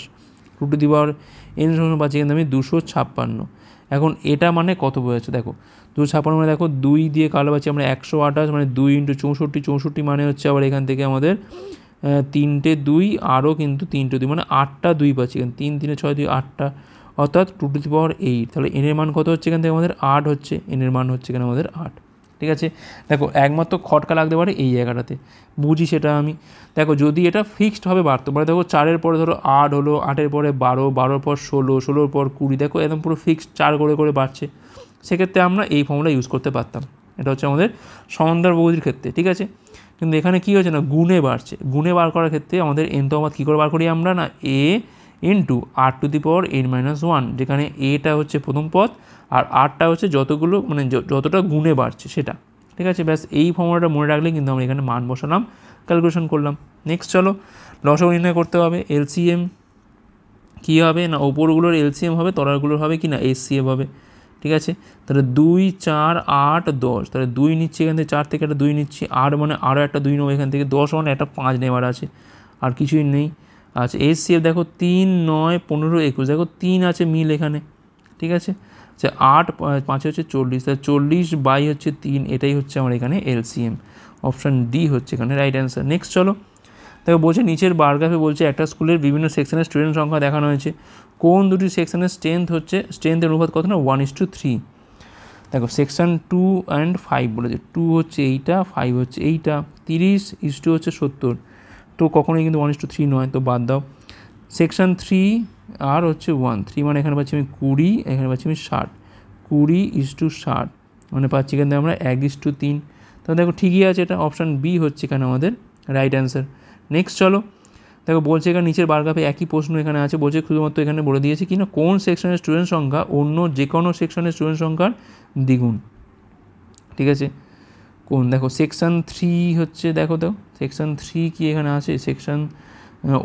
two to the power n সময় পাচ্ছি এখানে আমি দুশো ছাপ্পান্ন এখন এটা মানে কত বোঝাচ্ছে দেখো দুশো ছাপ্পান্ন মানে দেখো দুই দিয়ে কালো পাচ্ছি আমরা একশো আঠাশ মানে দুই ইন্টু চৌষট্টি চৌষট্টি মানে হচ্ছে আবার এখান থেকে আমাদের তিনটে দুই আরও কিন্তু তিনটে দুই মানে আটটা দুই পাচ্ছি এখানে তিন তিনে ছয় দুই আটটা অর্থাৎ two to the power eight তাহলে এনের মান কত হচ্ছে এখান থেকে আমাদের আট হচ্ছে এনের মান হচ্ছে এখানে আমাদের আট ঠিক আছে দেখো একমাত্র খটকা লাগতে পারে এই জায়গাটাতে বুঝি সেটা আমি দেখো যদি এটা ফিক্সড হবে বাড়তো মানে দেখো চারের পরে ধরো আট হলো আটের পরে বারো বারোর পর ষোলো ষোলোর পর কুড়ি দেখো একদম পুরো ফিক্সড চার করে করে বাড়ছে সেক্ষেত্রে আমরা এই ফর্মুলা ইউজ করতে পারতাম এটা হচ্ছে আমাদের সন্ধ্যার বৌদির ক্ষেত্রে ঠিক আছে কিন্তু এখানে কী হচ্ছে না গুণে বাড়ছে গুণে বার করার ক্ষেত্রে আমাদের আমার কী করে বার করি আমরা না a into r to the power n minus one যেখানে এটা হচ্ছে প্রথম পদ আর আরটা হচ্ছে যতগুলো মানে যতটা গুণে বাড়ছে সেটা ঠিক আছে ব্যাস এই ফর্মুলাটা মনে রাখলে কিন্তু আমরা এখানে মান বসালাম ক্যালকুলেশন করলাম নেক্সট চলো লসক নির্ণয় করতে হবে এলসিএম কী হবে না ওপরগুলোর এলসিএম হবে তলারগুলোর হবে কি না এসসিএম হবে ঠিক আছে তাহলে দুই চার আট দশ তাহলে দুই নিচ্ছি এখান থেকে চার থেকে একটা দুই নিচ্ছি আর মানে আরও একটা দুই নেবো এখান থেকে দশ মানে একটা পাঁচ নেওয়ার আছে আর কিছুই নেই আচ্ছা এস এফ দেখো তিন নয় পনেরো একুশ দেখো তিন আছে মিল এখানে ঠিক আছে আচ্ছা আট পাঁচে হচ্ছে চল্লিশ তাহলে চল্লিশ বাই হচ্ছে তিন এটাই হচ্ছে আমার এখানে এলসিএম অপশান ডি হচ্ছে এখানে রাইট অ্যান্সার নেক্সট চলো দেখো বলছে নিচের বারগ্রাফে বলছে একটা স্কুলের বিভিন্ন সেকশনের স্টুডেন্ট সংখ্যা দেখানো হয়েছে কোন দুটি সেকশনের স্ট্রেংথ হচ্ছে স্ট্রেংথের অনুপাত কত না ওয়ান ইস টু থ্রি দেখো সেকশন টু অ্যান্ড ফাইভ বলেছে টু হচ্ছে এইটা ফাইভ হচ্ছে এইটা তিরিশ ইস টু হচ্ছে সত্তর তো কখনোই কিন্তু ওয়ান ইস টু থ্রি নয় তো বাদ দাও সেকশান থ্রি আর হচ্ছে ওয়ান থ্রি মানে এখানে পাচ্ছি আমি কুড়ি এখানে পাচ্ছি আমি ষাট কুড়ি ইস টু ষাট মানে পাচ্ছি কিন্তু আমরা এক ইস টু তিন তো দেখো ঠিকই আছে এটা অপশান বি হচ্ছে এখানে আমাদের রাইট অ্যান্সার নেক্সট চলো দেখো বলছে এখানে নিচের কাপে একই প্রশ্ন এখানে আছে বলছে শুধুমাত্র এখানে বলে দিয়েছে কি না কোন সেকশনের স্টুডেন্ট সংখ্যা অন্য যে কোনো সেকশনের স্টুডেন্ট সংখ্যার দ্বিগুণ ঠিক আছে কোন দেখো সেকশান থ্রি হচ্ছে দেখো দেখো সেকশন থ্রি কি এখানে আছে সেকশন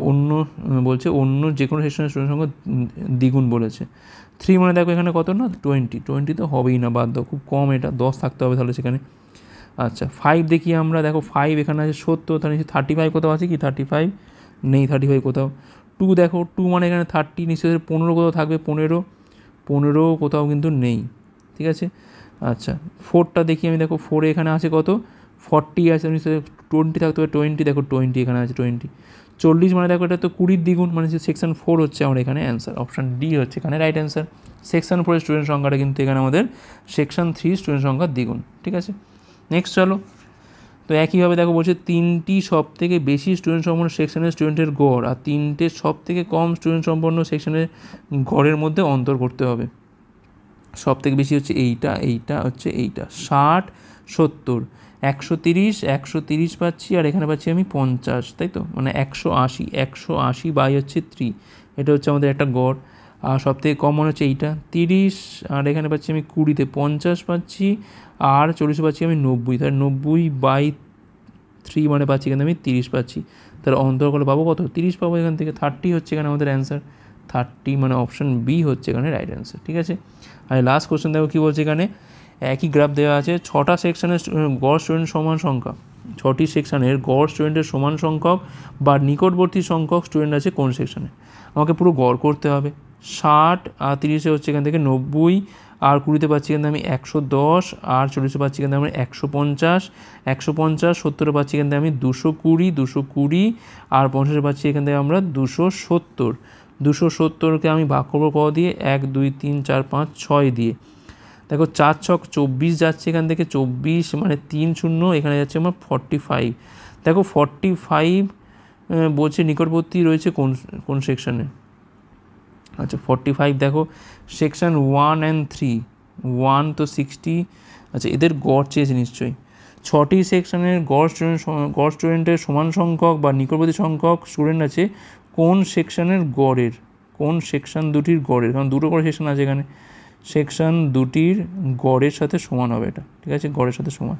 অন্য বলছে অন্য যে কোনো সেকশনের স্টুডেন্ট সংখ্যা দ্বিগুণ বলেছে থ্রি মানে দেখো এখানে কত না টোয়েন্টি টোয়েন্টি তো হবেই না বাদ দাও খুব কম এটা দশ থাকতে হবে তাহলে সেখানে আচ্ছা ফাইভ দেখি আমরা দেখো ফাইভ এখানে আছে সত্তর তার নিচে থার্টি ফাইভ কোথাও আছে কি থার্টি ফাইভ নেই থার্টি ফাইভ কোথাও টু দেখো টু মানে এখানে থার্টি নিচে পনেরো কোথাও থাকবে পনেরো পনেরো কোথাও কিন্তু নেই ঠিক আছে আচ্ছা ফোরটা দেখি আমি দেখো ফোরে এখানে আছে কত ফর্টি আছে টোয়েন্টি থাকতে হবে টোয়েন্টি দেখো টোয়েন্টি এখানে আছে টোয়েন্টি চল্লিশ মানে দেখো এটা তো কুড়ির দ্বিগুণ মানে সেকশন ফোর হচ্ছে আমার এখানে অ্যান্সার অপশান ডি হচ্ছে এখানে রাইট অ্যান্সার সেকশন ফোরের স্টুডেন্ট সংখ্যাটা কিন্তু এখানে আমাদের সেকশন থ্রি স্টুডেন্ট সংখ্যার দ্বিগুণ ঠিক আছে নেক্সট চলো তো একইভাবে দেখো বলছে তিনটি সব থেকে বেশি স্টুডেন্ট সম্পন্ন সেকশনের স্টুডেন্টের গড় আর তিনটে সব থেকে কম স্টুডেন্ট সম্পন্ন সেকশনের গড়ের মধ্যে অন্তর করতে হবে সব থেকে বেশি হচ্ছে এইটা এইটা হচ্ছে এইটা ষাট সত্তর একশো তিরিশ একশো তিরিশ পাচ্ছি আর এখানে পাচ্ছি আমি পঞ্চাশ তাই তো মানে একশো আশি একশো আশি বাই হচ্ছে থ্রি এটা হচ্ছে আমাদের একটা গড় আর সবথেকে কম মনে হচ্ছে এইটা তিরিশ আর এখানে পাচ্ছি আমি কুড়িতে পঞ্চাশ পাচ্ছি আর চল্লিশে পাচ্ছি আমি নব্বই তাহলে নব্বই বাই থ্রি মানে পাচ্ছি কিন্তু আমি তিরিশ পাচ্ছি তাহলে অন্তর্কল পাবো কত তিরিশ পাবো এখান থেকে থার্টি হচ্ছে এখানে আমাদের অ্যান্সার থার্টি মানে অপশন বি হচ্ছে এখানে রাইট অ্যান্সার ঠিক আছে আর লাস্ট কোশ্চেন দেখো কী বলছে এখানে একই গ্রাফ দেওয়া আছে ছটা সেকশানের গড় স্টুডেন্ট সমান সংখ্যা ছটি সেকশানের গড় স্টুডেন্টের সমান সংখ্যক বা নিকটবর্তী সংখ্যক স্টুডেন্ট আছে কোন সেকশানে আমাকে পুরো গড় করতে হবে ষাট আর তিরিশে হচ্ছে এখান থেকে নব্বই আর কুড়িতে পাচ্ছি কিন্তু আমি একশো দশ আর চল্লিশে পাচ্ছি কিন্তু আমি একশো পঞ্চাশ একশো পঞ্চাশ সত্তরে পাচ্ছি কিন্তু আমি দুশো কুড়ি দুশো কুড়ি আর পঞ্চাশে পাচ্ছি এখান থেকে আমরা দুশো সত্তর দুশো সত্তরকে আমি বাক্যপ্রবাহ দিয়ে এক দুই তিন চার পাঁচ ছয় দিয়ে দেখো চার ছক চব্বিশ যাচ্ছে এখান থেকে চব্বিশ মানে তিন শূন্য এখানে যাচ্ছে আমার ফর্টি ফাইভ দেখো ফর্টি ফাইভ বলছে নিকটবর্তী রয়েছে কোন কোন সেকশানে আচ্ছা ফর্টি ফাইভ দেখো section one and three one তো সিক্সটি আচ্ছা এদের গড় চেয়েছে নিশ্চয়ই ছটি সেকশনের গড় স্টুডেন্ট গড় স্টুডেন্টের সমান সংখ্যক বা নিকটবর্তী সংখ্যক স্টুডেন্ট আছে কোন সেকশনের গড়ের কোন সেকশন দুটির গড়ের কারণ দুটো করে সেকশন আছে এখানে সেকশন দুটির গড়ের সাথে সমান হবে এটা ঠিক আছে গড়ের সাথে সমান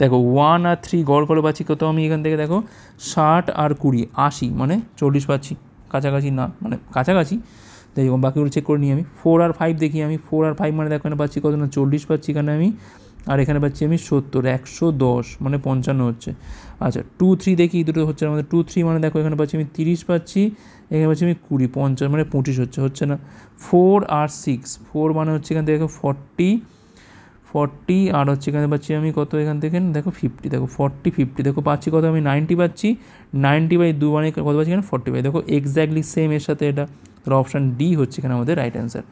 দেখো ওয়ান আর থ্রি গড় করে পাচ্ছি কত আমি এখান থেকে দেখো ষাট আর কুড়ি আশি মানে চল্লিশ পাচ্ছি কাছাকাছি না মানে কাছাকাছি দেখি বাকিগুলো চেক করে নিই আমি ফোর আর ফাইভ দেখি আমি ফোর আর ফাইভ মানে দেখো এখানে পাচ্ছি কত না চল্লিশ পাচ্ছি এখানে আমি আর এখানে পাচ্ছি আমি সত্তর একশো দশ মানে পঞ্চান্ন হচ্ছে আচ্ছা টু থ্রি দেখি দুটো হচ্ছে আমাদের টু থ্রি মানে দেখো এখানে পাচ্ছি আমি তিরিশ পাচ্ছি এখানে বলছি আমি কুড়ি পঞ্চাশ মানে পঁচিশ হচ্ছে হচ্ছে না ফোর আর সিক্স ফোর মানে হচ্ছে এখান থেকে ফর্টি ফর্টি আর হচ্ছে এখানে পাচ্ছি আমি কত এখান থেকে দেখো ফিফটি দেখো ফর্টি ফিফটি দেখো পাচ্ছি কত আমি নাইনটি পাচ্ছি নাইনটি বাই দু মানে কত পাচ্ছি এখানে ফর্টি বাই দেখো এক্স্যাক্টলি সেম এর সাথে এটা তাহলে অপশান ডি হচ্ছে এখানে আমাদের রাইট অ্যান্সার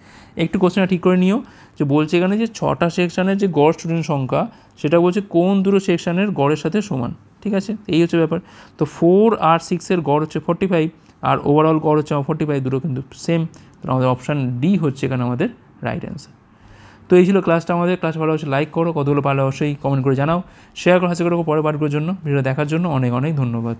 একটু কোশ্চেনটা ঠিক করে নিও যে বলছে এখানে যে ছটা সেকশানের যে গড় স্টুডেন্ট সংখ্যা সেটা বলছে কোন দুটো সেকশানের গড়ের সাথে সমান ঠিক আছে এই হচ্ছে ব্যাপার তো ফোর আর সিক্সের গড় হচ্ছে ফর্টি ফাইভ আর ওভারঅল কর হচ্ছে ফোর্টি ফাইভ দুটো কিন্তু সেম তো আমাদের অপশান ডি হচ্ছে এখানে আমাদের রাইট অ্যান্সার তো এই ছিল ক্লাসটা আমাদের ক্লাস ভালো হচ্ছে লাইক করো কতগুলো ভালো অবশ্যই কমেন্ট করে জানাও শেয়ার করো হাসি করো পরে পাঠগুলোর জন্য ভিডিও দেখার জন্য অনেক অনেক ধন্যবাদ